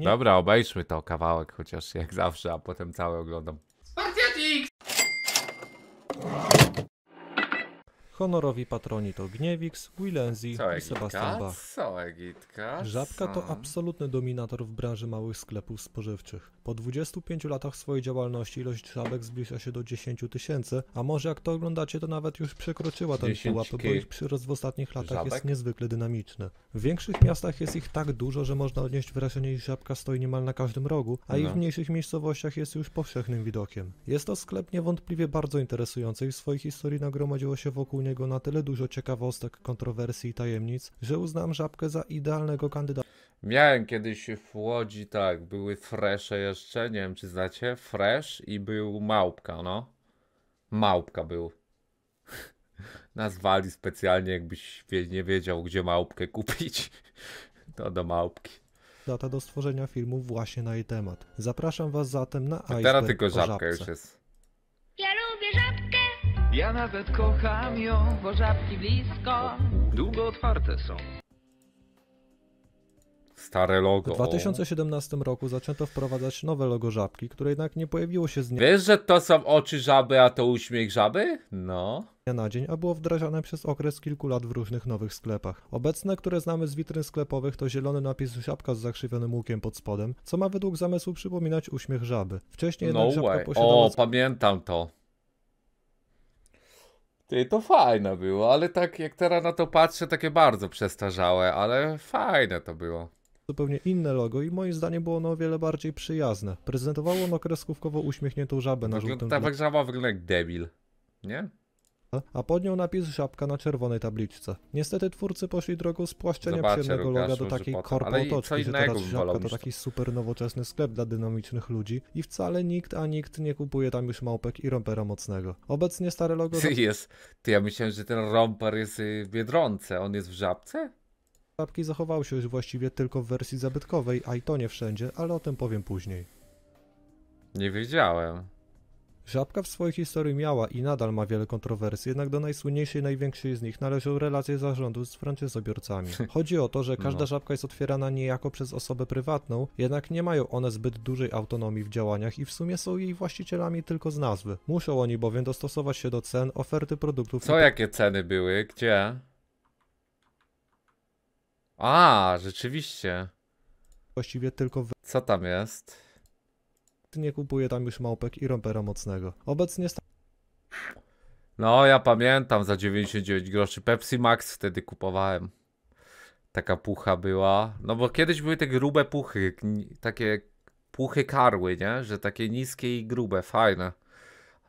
nie? Dobra, obejrzmy to kawałek chociaż, jak zawsze, a potem cały oglądam. Spartiatik! Honorowi patroni to Gniewiks, Willenzi i Sebastian Bach. Co, Egitka? Żabka to absolutny dominator w branży małych sklepów spożywczych. Po 25 latach swojej działalności ilość żabek zbliża się do 10 tysięcy, a może jak to oglądacie, to nawet już przekroczyła ten pułap, bo ich przyrost w ostatnich latach żabek? jest niezwykle dynamiczny. W większych miastach jest ich tak dużo, że można odnieść wrażenie, iż żabka stoi niemal na każdym rogu, a no. ich w mniejszych miejscowościach jest już powszechnym widokiem. Jest to sklep niewątpliwie bardzo interesujący i w swojej historii nagromadziło się wokół niego niego na tyle dużo ciekawostek, kontrowersji i tajemnic, że uznam Żabkę za idealnego kandydata. Miałem kiedyś w Łodzi, tak, były fresze jeszcze, nie wiem czy znacie, fresh i był małpka, no. Małpka był. Nazwali specjalnie, jakbyś nie wiedział, gdzie małpkę kupić, to do małpki data do stworzenia filmu właśnie na jej temat. Zapraszam Was zatem na iceberg Teraz tylko żabka już jest. Ja lubię żabkę! Ja nawet kocham ją, bo żabki blisko. Długo otwarte są. Stare logo. W 2017 roku zaczęto wprowadzać nowe logo żabki, które jednak nie pojawiło się z dnia Wiesz, że to są oczy żaby, a to uśmiech żaby? No. na dzień, a było wdrażane przez okres kilku lat w różnych nowych sklepach. Obecne, które znamy z witryn sklepowych, to zielony napis żabka z zakrzywionym łukiem pod spodem, co ma według zamysłu przypominać uśmiech żaby. Wcześniej no jednak No żabka way. posiadała O, pamiętam to. Ty, to fajne było, ale tak jak teraz na to patrzę, takie bardzo przestarzałe, ale fajne to było. Zupełnie inne logo i moim zdaniem było ono o wiele bardziej przyjazne. Prezentowało ono kreskówkowo uśmiechniętą żabę na żółtym tle. Ta żaba wygląda jak debil, nie? a pod nią napis Żabka na czerwonej tabliczce. Niestety twórcy poszli drogą spłaszczenia Zobaczę, przyjemnego loga do takiej otoczki, że teraz Żabka to taki super nowoczesny sklep dla dynamicznych ludzi i wcale nikt, a nikt nie kupuje tam już małpek i rompera mocnego. Obecnie stare logo... Jest. Ty, ja myślałem, że ten romper jest y, w Biedronce, on jest w Żabce? Żabki zachowały się już właściwie tylko w wersji zabytkowej, a i to nie wszędzie, ale o tym powiem później. Nie wiedziałem. Żabka w swojej historii miała i nadal ma wiele kontrowersji, jednak do najsłynniejszej i największej z nich należą relacje zarządu z franczyzobiorcami. Chodzi o to, że no. każda no. żabka jest otwierana niejako przez osobę prywatną, jednak nie mają one zbyt dużej autonomii w działaniach i w sumie są jej właścicielami tylko z nazwy. Muszą oni bowiem dostosować się do cen, oferty produktów. Co, i... jakie ceny były? Gdzie? A, rzeczywiście. Właściwie tylko. W... Co tam jest? nie kupuje tam już małpek i rompera mocnego. Obecnie No, ja pamiętam za 99 groszy. Pepsi Max wtedy kupowałem. Taka pucha była. No bo kiedyś były te grube puchy, takie puchy karły, nie? Że takie niskie i grube, fajne.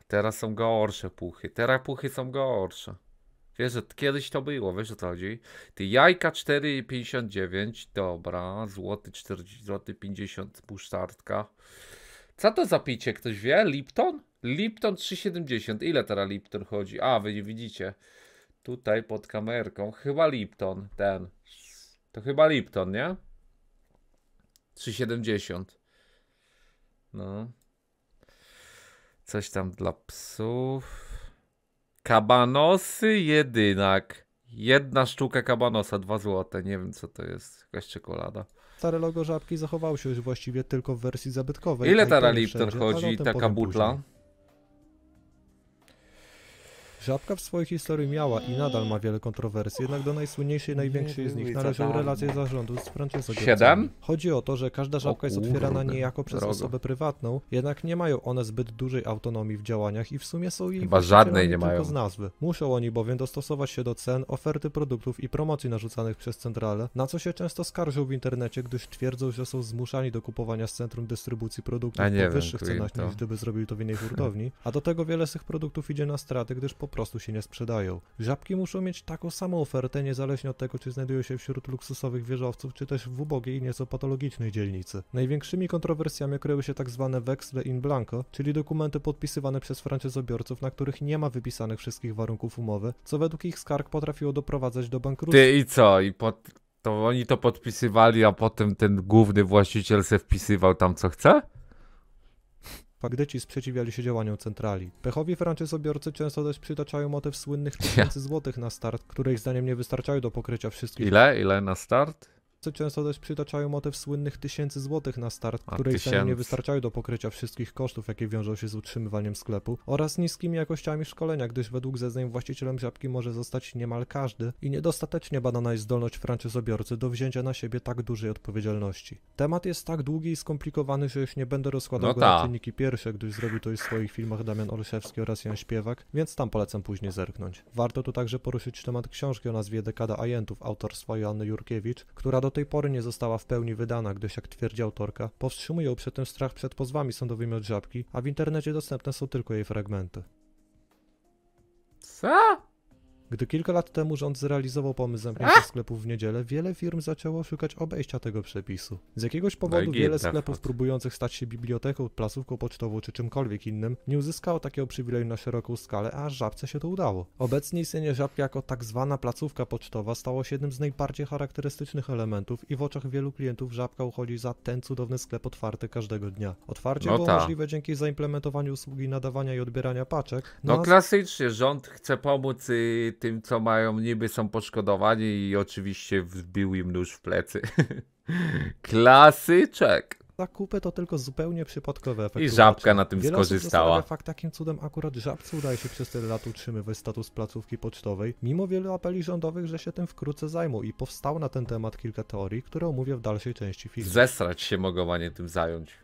A teraz są gorsze puchy. Teraz puchy są gorsze. Wiesz, że kiedyś to było, wiesz o co chodzi? Ty jajka 4,59, dobra, złoty 40, złoty 50, pusztartka. Co to za picie, ktoś wie? Lipton? Lipton 3,70. Ile teraz Lipton chodzi? A, wy nie widzicie. Tutaj pod kamerką. Chyba Lipton ten. To chyba Lipton, nie? 3,70. No. Coś tam dla psów. Kabanosy jedynak. Jedna sztuka kabanosa, dwa złote. Nie wiem co to jest. Jakaś czekolada stare logo żabki zachowało się już właściwie tylko w wersji zabytkowej. Ile ta Lipton chodzi, taka butla? Później. Żabka w swojej historii miała i nadal ma wiele kontrowersji, jednak do najsłynniejszej i największej z nich należą relacje zarządu z Francesco Siedem? Chodzi o to, że każda żabka jest otwierana niejako przez drogo. osobę prywatną, jednak nie mają one zbyt dużej autonomii w działaniach i w sumie są jej Chyba żadnej nie mają. tylko z nazwy. Muszą oni bowiem dostosować się do cen, oferty produktów i promocji narzucanych przez centralę, na co się często skarżą w internecie, gdyż twierdzą, że są zmuszani do kupowania z centrum dystrybucji produktów po wyższych cenach to... niż gdyby zrobili to w innej hurtowni, a do tego wiele z tych produktów idzie na straty, gdyż po prostu się nie sprzedają. Żabki muszą mieć taką samą ofertę niezależnie od tego, czy znajdują się wśród luksusowych wieżowców, czy też w ubogiej i nieco patologicznej dzielnicy. Największymi kontrowersjami kryły się tak zwane wexle in blanco, czyli dokumenty podpisywane przez franczyzobiorców, na których nie ma wypisanych wszystkich warunków umowy, co według ich skarg potrafiło doprowadzać do bankructwa. Ty i co? I pod... to oni to podpisywali, a potem ten główny właściciel se wpisywał tam co chce? Fakdyci sprzeciwiali się działaniom centrali. Pechowi franczyzobiorcy często też przytaczają motyw słynnych tysięcy złotych na start, które ich zdaniem nie wystarczają do pokrycia wszystkich... Ile? Ile na start? co często też przytaczają motyw słynnych tysięcy złotych na start, które i nie wystarczają do pokrycia wszystkich kosztów, jakie wiążą się z utrzymywaniem sklepu oraz niskimi jakościami szkolenia, gdyż według zeznań właścicielem żabki może zostać niemal każdy i niedostatecznie badana jest zdolność franczyzobiorcy do wzięcia na siebie tak dużej odpowiedzialności. Temat jest tak długi i skomplikowany, że już nie będę rozkładał no go ta. na tak. czynniki pierwsze, gdyż zrobił to już w swoich filmach Damian Olszewski oraz Jan Śpiewak, więc tam polecam później zerknąć. Warto tu także poruszyć temat książki o nazwie Dekada Ajentów autorstwa Joanny Jurkiewicz, która do tej pory nie została w pełni wydana, gdyż jak twierdzi autorka, powstrzymuje ją przy tym strach przed pozwami sądowymi od Żabki, a w internecie dostępne są tylko jej fragmenty. Co? Gdy kilka lat temu rząd zrealizował pomysł zamknięcia sklepów w niedzielę, wiele firm zaczęło szukać obejścia tego przepisu. Z jakiegoś no powodu wiele sklepów próbujących stać się biblioteką, placówką pocztową czy czymkolwiek innym nie uzyskało takiego przywileju na szeroką skalę, a żabce się to udało. Obecnie istnienie żabki jako tak zwana placówka pocztowa stało się jednym z najbardziej charakterystycznych elementów i w oczach wielu klientów żabka uchodzi za ten cudowny sklep otwarty każdego dnia. Otwarcie no było ta. możliwe dzięki zaimplementowaniu usługi nadawania i odbierania paczek. No, klasycznie rząd chce pomóc y, tym, co mają, niby są poszkodowani i oczywiście wbił im nóż w plecy. Klasyczek. Zakupy to tylko zupełnie przypadkowe efekty. I żabka na tym Wiele skorzystała. fakt takim cudem akurat żabce udaje się przez tyle lat utrzymywać status placówki pocztowej, mimo wielu apeli rządowych, że się tym wkrótce zajmą i powstało na ten temat kilka teorii, które omówię w dalszej części filmu. Zesrać się mogą, a nie tym zająć.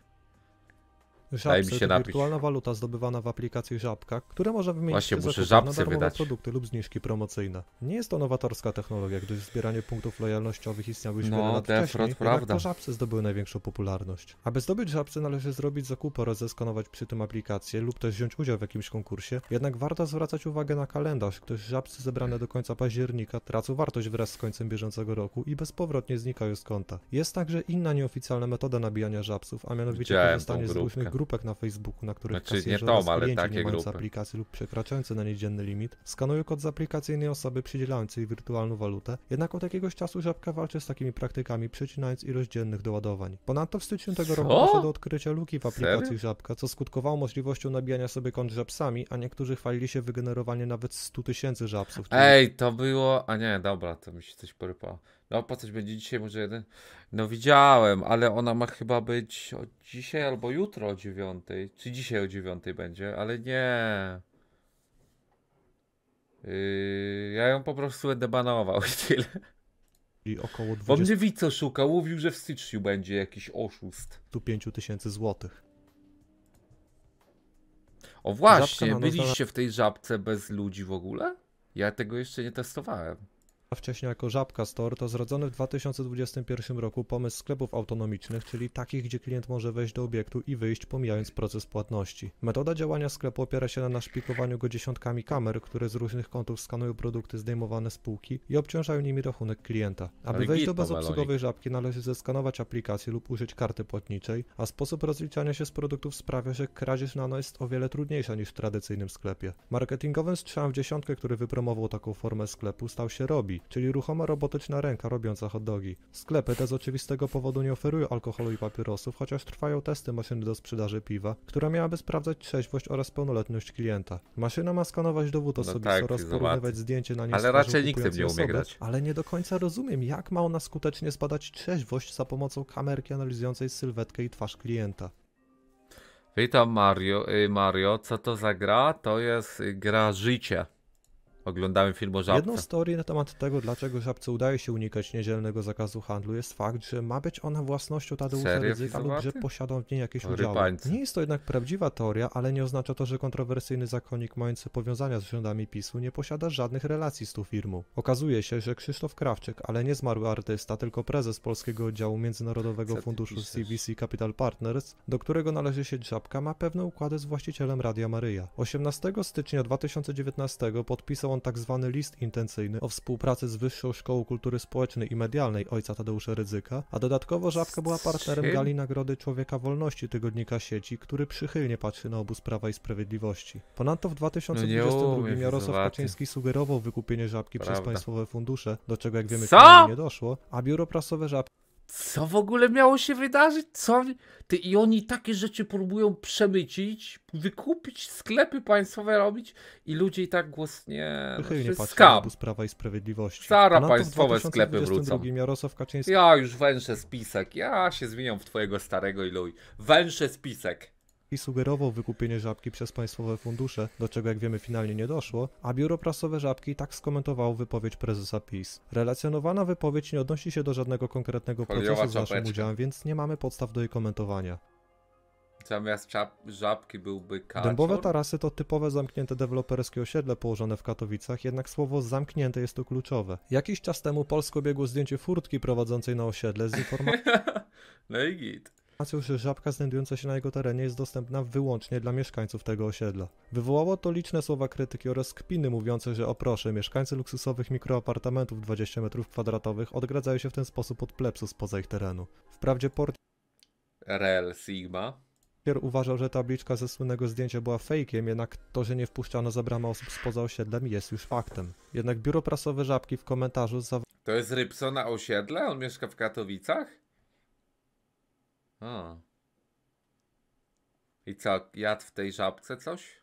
Żabset, Daj napić. wirtualna waluta zdobywana w aplikacji Żabka, które może wymienić w muszę na darmowe wydać. produkty lub zniżki promocyjne. Nie jest to nowatorska technologia, gdyż zbieranie punktów lojalnościowych istniało już no, wiele lat defrot, wcześniej, prawda. to Żabce zdobyły największą popularność. Aby zdobyć Żabce należy zrobić zakup, oraz zeskanować przy tym aplikację lub też wziąć udział w jakimś konkursie, jednak warto zwracać uwagę na kalendarz, gdyż Żabce zebrane do końca października tracą wartość wraz z końcem bieżącego roku i bezpowrotnie znikają z konta. Jest także inna nieoficjalna metoda nabijania Żabców, a mianowicie Widziałem korzystanie z różnych grup grupek na Facebooku, na których znaczy, kasjerzy nie tom, ale nie nie grupy. aplikacji lub przekraczający na niej dzienny limit skanują kod z aplikacyjnej osoby przydzielającej wirtualną walutę, jednak od jakiegoś czasu Żabka walczy z takimi praktykami, przecinając ilość dziennych doładowań. Ponadto w styczniu tego roku doszło do odkrycia luki w aplikacji Serio? Żabka, co skutkowało możliwością nabijania sobie kont żabsami, a niektórzy chwalili się wygenerowanie nawet 100 tysięcy żabsów. Czyli... Ej, to było... A nie, dobra, to mi się coś porypało. No coś będzie dzisiaj może jeden. No widziałem, ale ona ma chyba być o dzisiaj albo jutro o dziewiątej. Czy dzisiaj o dziewiątej będzie, ale nie. Yy, ja ją po prostu będę banował i tyle. I około 20... Bo mnie Wico szukał, mówił, że w styczniu będzie jakiś oszust. Tu 5 tysięcy złotych. O właśnie, byliście w tej żabce bez ludzi w ogóle? Ja tego jeszcze nie testowałem a wcześniej jako Żabka Store, to zrodzony w 2021 roku pomysł sklepów autonomicznych, czyli takich, gdzie klient może wejść do obiektu i wyjść, pomijając proces płatności. Metoda działania sklepu opiera się na naszpikowaniu go dziesiątkami kamer, które z różnych kątów skanują produkty zdejmowane z półki i obciążają nimi rachunek klienta. Aby wejść do bezobsługowej Żabki należy zeskanować aplikację lub użyć karty płatniczej, a sposób rozliczania się z produktów sprawia, że kradzież nano jest o wiele trudniejsza niż w tradycyjnym sklepie. Marketingowym strzałem w dziesiątkę, który wypromował taką formę sklepu, stał się Robi, czyli ruchoma robotyczna ręka robiąca hot dogi. Sklepy te z oczywistego powodu nie oferują alkoholu i papierosów, chociaż trwają testy maszyny do sprzedaży piwa, która miałaby sprawdzać trzeźwość oraz pełnoletność klienta. Maszyna ma skanować dowód no osobisty no tak, oraz porównywać zdjęcie na nim Ale raczej nikt tym nie umie osoby, grać. Ale nie do końca rozumiem, jak ma ona skutecznie zbadać trzeźwość za pomocą kamerki analizującej sylwetkę i twarz klienta. Witam Mario, y, Mario, co to za gra? To jest gra życia. Oglądałem film o żabce. Jedną historię na temat tego, dlaczego żabce udaje się unikać niedzielnego zakazu handlu, jest fakt, że ma być ona własnością Tadeusza Rydzyka lub że posiada w niej jakieś udziały. Nie jest to jednak prawdziwa teoria, ale nie oznacza to, że kontrowersyjny zakonnik mający powiązania z rządami PiSu nie posiada żadnych relacji z tą firmą. Okazuje się, że Krzysztof Krawczyk, ale nie zmarły artysta, tylko prezes polskiego oddziału Międzynarodowego Funduszu CVC Capital Partners, do którego należy się Żabka, ma pewne układy z właścicielem Radia Maryja. 18 stycznia 2019 podpisał on tak tzw. list intencyjny o współpracy z Wyższą Szkołą Kultury Społecznej i Medialnej ojca Tadeusza Ryzyka, a dodatkowo Żabka była partnerem gali Nagrody Człowieka Wolności tygodnika sieci, który przychylnie patrzy na obóz Prawa i Sprawiedliwości. Ponadto w 2022 no Jarosław Kaczyński sugerował wykupienie Żabki Prawda. przez państwowe fundusze, do czego jak wiemy nie doszło, a biuro prasowe Żabki co w ogóle miało się wydarzyć? Co? Ty, I oni takie rzeczy próbują przemycić, wykupić, sklepy państwowe robić i ludzie i tak głosnie... Chyba nie no, patrzą Prawa i Sprawiedliwości. Stara państwowe sklepy wrócą. Jarosław Kaczyński. Ja już węszę spisek, ja się zmieniam w twojego starego luj. Węszę spisek i sugerował wykupienie Żabki przez państwowe fundusze, do czego jak wiemy finalnie nie doszło, a biuro prasowe Żabki tak skomentowało wypowiedź prezesa PiS. Relacjonowana wypowiedź nie odnosi się do żadnego konkretnego procesu z naszym udziałem, więc nie mamy podstaw do jej komentowania. Zamiast czap żabki byłby kaczor? Dębowe tarasy to typowe zamknięte deweloperskie osiedle położone w Katowicach, jednak słowo zamknięte jest tu kluczowe. Jakiś czas temu Polsko biegło zdjęcie furtki prowadzącej na osiedle z informacją... no i git. Informacja, że żabka znajdująca się na jego terenie jest dostępna wyłącznie dla mieszkańców tego osiedla. Wywołało to liczne słowa krytyki oraz kpiny mówiące, że o proszę, mieszkańcy luksusowych mikroapartamentów 20 m2 odgradzają się w ten sposób od plepsu poza ich terenu. Wprawdzie port... Rel Sigma. Pierre uważał, że tabliczka ze słynnego zdjęcia była fejkiem, jednak to, że nie wpuszczano za bramę osób spoza osiedlem jest już faktem. Jednak biuro prasowe Żabki w komentarzu zawarło... To jest Rybsona osiedle? On mieszka w Katowicach? A. I co, jadł w tej żabce coś?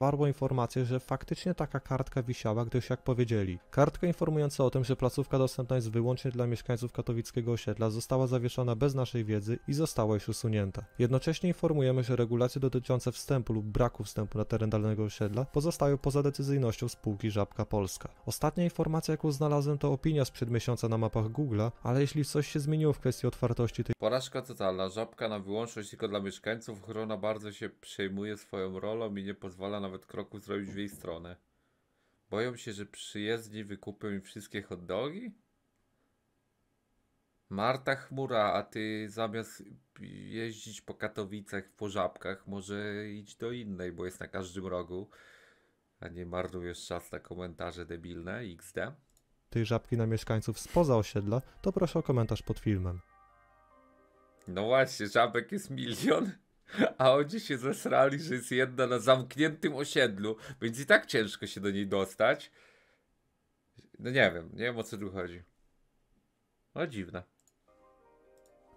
Warło informację, że faktycznie taka kartka wisiała, gdyż jak powiedzieli, kartka informująca o tym, że placówka dostępna jest wyłącznie dla mieszkańców katowickiego osiedla została zawieszona bez naszej wiedzy i została już usunięta. Jednocześnie informujemy, że regulacje dotyczące wstępu lub braku wstępu na teren dalnego osiedla pozostają poza decyzyjnością spółki Żabka Polska. Ostatnia informacja, jaką znalazłem to opinia sprzed miesiąca na mapach Google, ale jeśli coś się zmieniło w kwestii otwartości tej... Porażka totalna, Żabka na wyłączność tylko dla mieszkańców, Chrona bardzo się przejmuje swoją rolą i nie pozwala na nawet kroku zrobić w jej stronę. Boją się, że przyjezdni wykupią im wszystkie hotdogi? Marta Chmura, a ty zamiast jeździć po Katowicach, po Żabkach, może idź do innej, bo jest na każdym rogu. A nie marnujesz czas na komentarze debilne, XD. Tej Żabki na mieszkańców spoza osiedla, to proszę o komentarz pod filmem. No właśnie, Żabek jest milion a oni się zesrali, że jest jedna na zamkniętym osiedlu, więc i tak ciężko się do niej dostać. No nie wiem, nie wiem o co tu chodzi. No dziwne.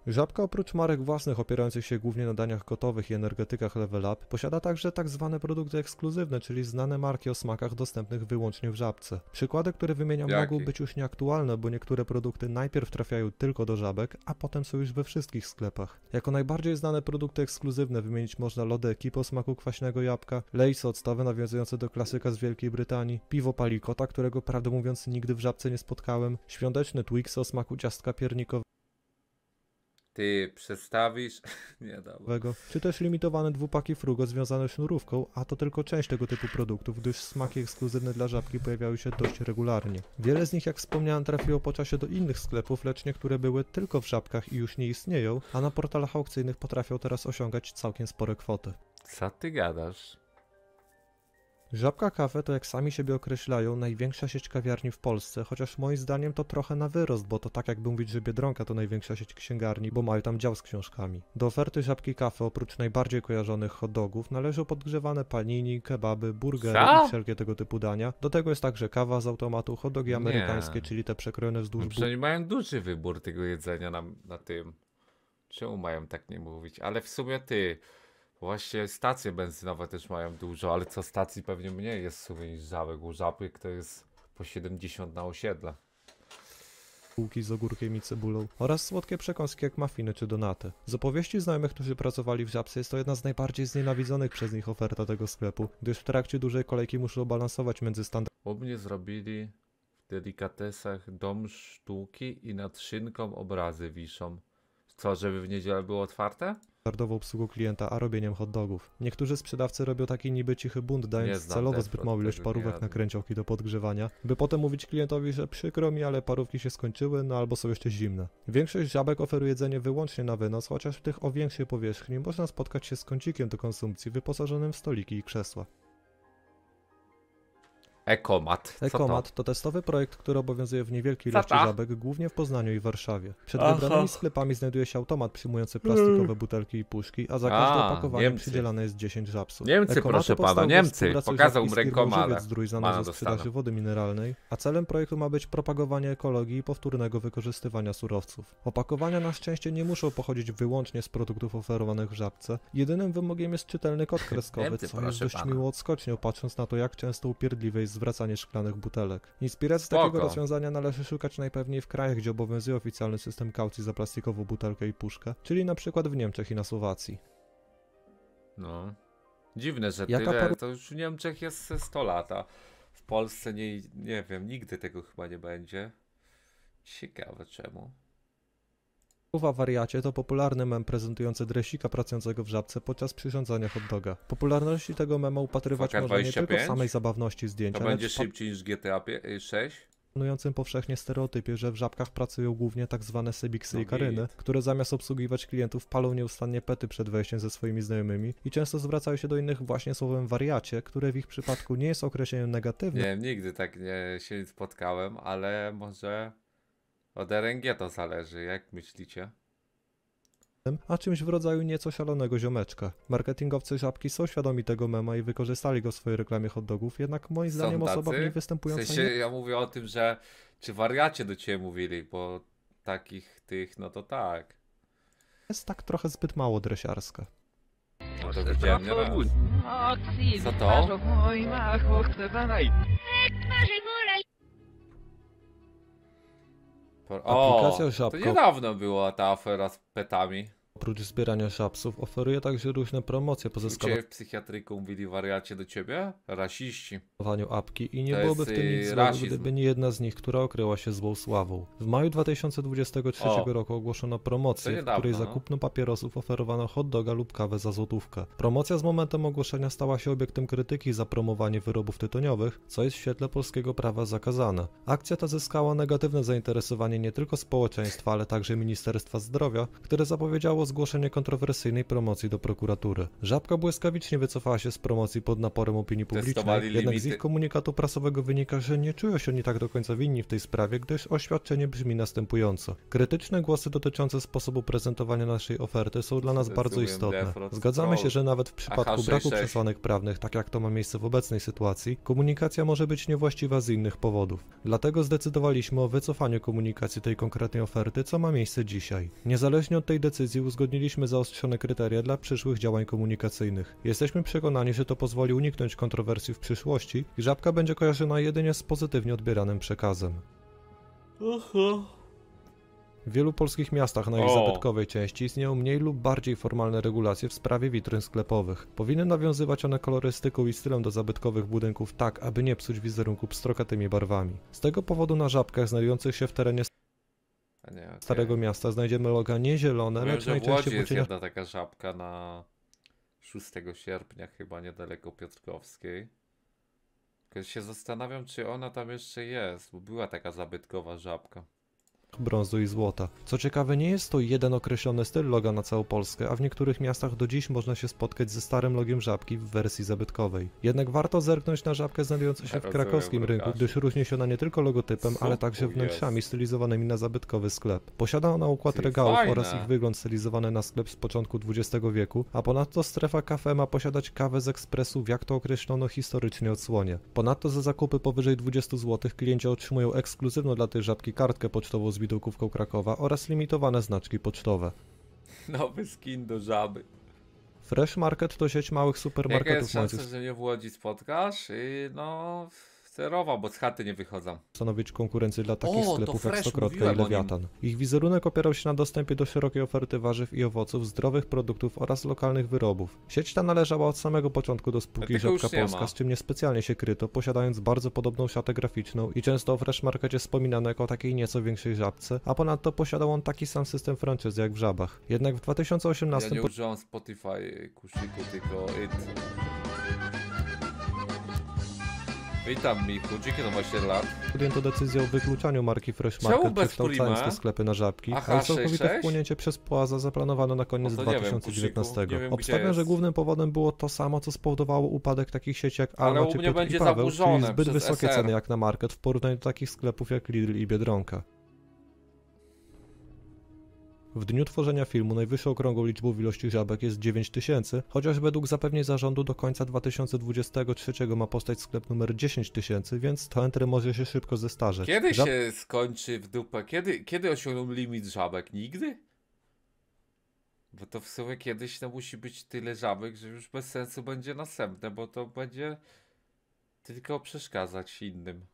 Żabka oprócz marek własnych opierających się głównie na daniach gotowych i energetykach Level Up posiada także tak zwane produkty ekskluzywne, czyli znane marki o smakach dostępnych wyłącznie w Żabce. Przykłady, które wymieniam Jaki? mogą być już nieaktualne, bo niektóre produkty najpierw trafiają tylko do Żabek, a potem są już we wszystkich sklepach. Jako najbardziej znane produkty ekskluzywne wymienić można lody ekipy o smaku kwaśnego jabłka, lejce odstawy nawiązujące do klasyka z Wielkiej Brytanii, piwo palikota, którego prawdę mówiąc nigdy w Żabce nie spotkałem, świąteczny Twix o smaku ciastka piernikowego, ty przestawisz. Nie dobra. Czy też limitowane dwupaki frugo związane sznurówką, a to tylko część tego typu produktów, gdyż smaki ekskluzywne dla żabki pojawiały się dość regularnie. Wiele z nich, jak wspomniałem, trafiło po czasie do innych sklepów, lecz niektóre były tylko w żabkach i już nie istnieją, a na portalach aukcyjnych potrafią teraz osiągać całkiem spore kwoty. Co ty gadasz? Żabka Kafe to jak sami siebie określają największa sieć kawiarni w Polsce, chociaż moim zdaniem to trochę na wyrost, bo to tak jakby mówić, że Biedronka to największa sieć księgarni, bo mają tam dział z książkami. Do oferty Żabki Kafe, oprócz najbardziej kojarzonych hot dogów należą podgrzewane panini, kebaby, burgery Co? i wszelkie tego typu dania. Do tego jest także kawa z automatu, hot dogi amerykańskie, Nie. czyli te przekrojone wzdłuż... No przynajmniej mają duży wybór tego jedzenia na, na tym. Czemu mają tak nie mówić? Ale w sumie ty... Właśnie stacje benzynowe też mają dużo, ale co stacji pewnie mniej jest w sumie niż żabek. U żabek to jest po 70 na osiedle. Półki z ogórkiem i cebulą oraz słodkie przekąski jak mafiny czy donaty. Z opowieści znajomych, którzy pracowali w żabce jest to jedna z najbardziej znienawidzonych przez nich oferta tego sklepu, gdyż w trakcie dużej kolejki muszą balansować między standardami. U mnie zrobili w delikatesach dom sztuki i nad szynką obrazy wiszą. Co, żeby w niedzielę było otwarte? standardową obsługą klienta, a robieniem hotdogów. Niektórzy sprzedawcy robią taki niby cichy bunt, dając celowo zbyt małą ilość parówek na kręciołki do podgrzewania, by potem mówić klientowi, że przykro mi, ale parówki się skończyły, no albo są jeszcze zimne. Większość żabek oferuje jedzenie wyłącznie na wynos, chociaż w tych o większej powierzchni można spotkać się z kącikiem do konsumpcji wyposażonym w stoliki i krzesła. Ekomat. Ecomat Ekomat to? to? testowy projekt, który obowiązuje w niewielkiej ilości żabek, głównie w Poznaniu i Warszawie. Przed Aha. wybranymi sklepami znajduje się automat przyjmujący plastikowe mm. butelki i puszki, a za każde a, opakowanie przydzielane jest 10 żabsów. Niemcy, proszę pana, Niemcy. Pokazał rękoma, ale zdrój znany ze sprzedaży wody mineralnej, a celem projektu ma być propagowanie ekologii i powtórnego wykorzystywania surowców. Opakowania na szczęście nie muszą pochodzić wyłącznie z produktów oferowanych w żabce. Jedynym wymogiem jest czytelny kod kreskowy, Niemcy, co jest dość pana. miło odskocznią, patrząc na to, jak często upierdliwej zwracanie szklanych butelek. Inspiracji Spoko. takiego rozwiązania należy szukać najpewniej w krajach, gdzie obowiązuje oficjalny system kaucji za plastikową butelkę i puszkę, czyli na przykład w Niemczech i na Słowacji. No. Dziwne, że Jaka tyle, paru... to już w Niemczech jest 100 lata. W Polsce nie, nie wiem, nigdy tego chyba nie będzie. Ciekawe czemu. Uwa wariacie to popularny mem prezentujący dresika pracującego w żabce podczas przyrządzania hot doga. Popularności tego mema upatrywać Faka można 25? nie tylko w samej zabawności zdjęcia, To będzie szybciej niż GTA 6? Y, panującym powszechnie stereotypie, że w żabkach pracują głównie tak zwane sebiksy no i karyny, które zamiast obsługiwać klientów palą nieustannie pety przed wejściem ze swoimi znajomymi i często zwracają się do innych właśnie słowem wariacie, które w ich przypadku nie jest określeniem negatywnym. Nie, nigdy tak nie się nie spotkałem, ale może od RNG to zależy, jak myślicie? A czymś w rodzaju nieco szalonego ziomeczka. Marketingowcy Żabki są świadomi tego mema i wykorzystali go w swojej reklamie hot dogów, jednak moim zdaniem osoba w niej występująca... W sensie, nie... ja mówię o tym, że czy wariacie do ciebie mówili, bo takich tych, no to tak. Jest tak trochę zbyt mało dresiarska. No to widziałem nie raz. Co to? Aplikacja o, już to niedawno była ta afera z petami. Oprócz zbierania szapsów oferuje także różne promocje pozyskane... w psychiatryku mówili wariacie do ciebie? Rasiści. ...apki i nie to byłoby w tym nic y, złego, gdyby nie jedna z nich, która okryła się złą sławą. W maju 2023 o. roku ogłoszono promocję, niedawno, w której zakupno no. papierosów oferowano hot doga lub kawę za złotówkę. Promocja z momentem ogłoszenia stała się obiektem krytyki za promowanie wyrobów tytoniowych, co jest w świetle polskiego prawa zakazane. Akcja ta zyskała negatywne zainteresowanie nie tylko społeczeństwa, ale także Ministerstwa Zdrowia, które zapowiedziało zgłoszenie kontrowersyjnej promocji do prokuratury. Żabka błyskawicznie wycofała się z promocji pod naporem opinii publicznej, jednak z ich komunikatu prasowego wynika, że nie czują się oni tak do końca winni w tej sprawie, gdyż oświadczenie brzmi następująco. Krytyczne głosy dotyczące sposobu prezentowania naszej oferty są dla nas bardzo istotne. Zgadzamy się, że nawet w przypadku braku przesłanek prawnych, tak jak to ma miejsce w obecnej sytuacji, komunikacja może być niewłaściwa z innych powodów. Dlatego zdecydowaliśmy o wycofaniu komunikacji tej konkretnej oferty, co ma miejsce dzisiaj. Niezależnie od tej decyzji uzgodniliśmy uzgodniliśmy zaostrzone kryteria dla przyszłych działań komunikacyjnych. Jesteśmy przekonani, że to pozwoli uniknąć kontrowersji w przyszłości i żabka będzie kojarzona jedynie z pozytywnie odbieranym przekazem. Aha. W wielu polskich miastach na ich zabytkowej części istnieją mniej lub bardziej formalne regulacje w sprawie witryn sklepowych. Powinny nawiązywać one kolorystyką i stylem do zabytkowych budynków tak, aby nie psuć wizerunku pstrokatymi barwami. Z tego powodu na żabkach znajdujących się w terenie nie, okay. Starego Miasta znajdziemy loga nie zielone, Wiem, lecz najczęściej jest jedna taka żabka na 6 sierpnia chyba niedaleko Piotrkowskiej. Tylko się zastanawiam, czy ona tam jeszcze jest, bo była taka zabytkowa żabka brązu i złota. Co ciekawe, nie jest to jeden określony styl loga na całą Polskę, a w niektórych miastach do dziś można się spotkać ze starym logiem żabki w wersji zabytkowej. Jednak warto zerknąć na żabkę znajdującą się w krakowskim rynku, gdyż różni się ona nie tylko logotypem, ale także wnętrzami stylizowanymi na zabytkowy sklep. Posiada ona układ regałów oraz ich wygląd stylizowany na sklep z początku XX wieku, a ponadto strefa kafe ma posiadać kawę z ekspresu, w jak to określono historycznie odsłonie. Ponadto za zakupy powyżej 20 zł klienci otrzymują ekskluzywną dla tej żabki kartkę pocztową z widokówką Krakowa oraz limitowane znaczki pocztowe. Nowy skin do żaby. Fresh Market to sieć małych supermarketów. Jaka jest szansa, że mnie w Łodzi spotkasz? I no bo z chaty nie wychodzą. Stanowić konkurencję dla takich o, sklepów jak Stokrotka i Lewiatan. Ich wizerunek opierał się na dostępie do szerokiej oferty warzyw i owoców, zdrowych produktów oraz lokalnych wyrobów. Sieć ta należała od samego początku do spółki Żabka Polska, z czym niespecjalnie się kryto, posiadając bardzo podobną siatę graficzną i często o Fresh Markecie wspominano jako takiej nieco większej żabce, a ponadto posiadał on taki sam system franczyz jak w żabach. Jednak w 2018... Ja nie używam Spotify, kusiku, tylko it. Witam Michu, dzięki za właśnie lat. Podjęto decyzję o wykluczaniu marki Fresh Market, przekształcając te sklepy na żabki, Aha, ale całkowite 6, wpłynięcie przez Płaza zaplanowano na koniec no 2019. Wiem, wiem, Obstawiam, że głównym powodem było to samo, co spowodowało upadek takich sieci jak Alma czy Piotr i Paweł, czyli zbyt wysokie SR. ceny jak na market w porównaniu do takich sklepów jak Lidl i Biedronka. W dniu tworzenia filmu najwyższą krągą liczbą w ilości żabek jest 9000, chociaż według zapewnień zarządu do końca 2023 ma postać sklep numer 10000, tysięcy, więc to entry może się szybko zestarzeć. Kiedy Żab... się skończy w dupę? Kiedy, kiedy osiągną limit żabek? Nigdy? Bo to w sumie kiedyś to musi być tyle żabek, że już bez sensu będzie następne, bo to będzie tylko przeszkadzać innym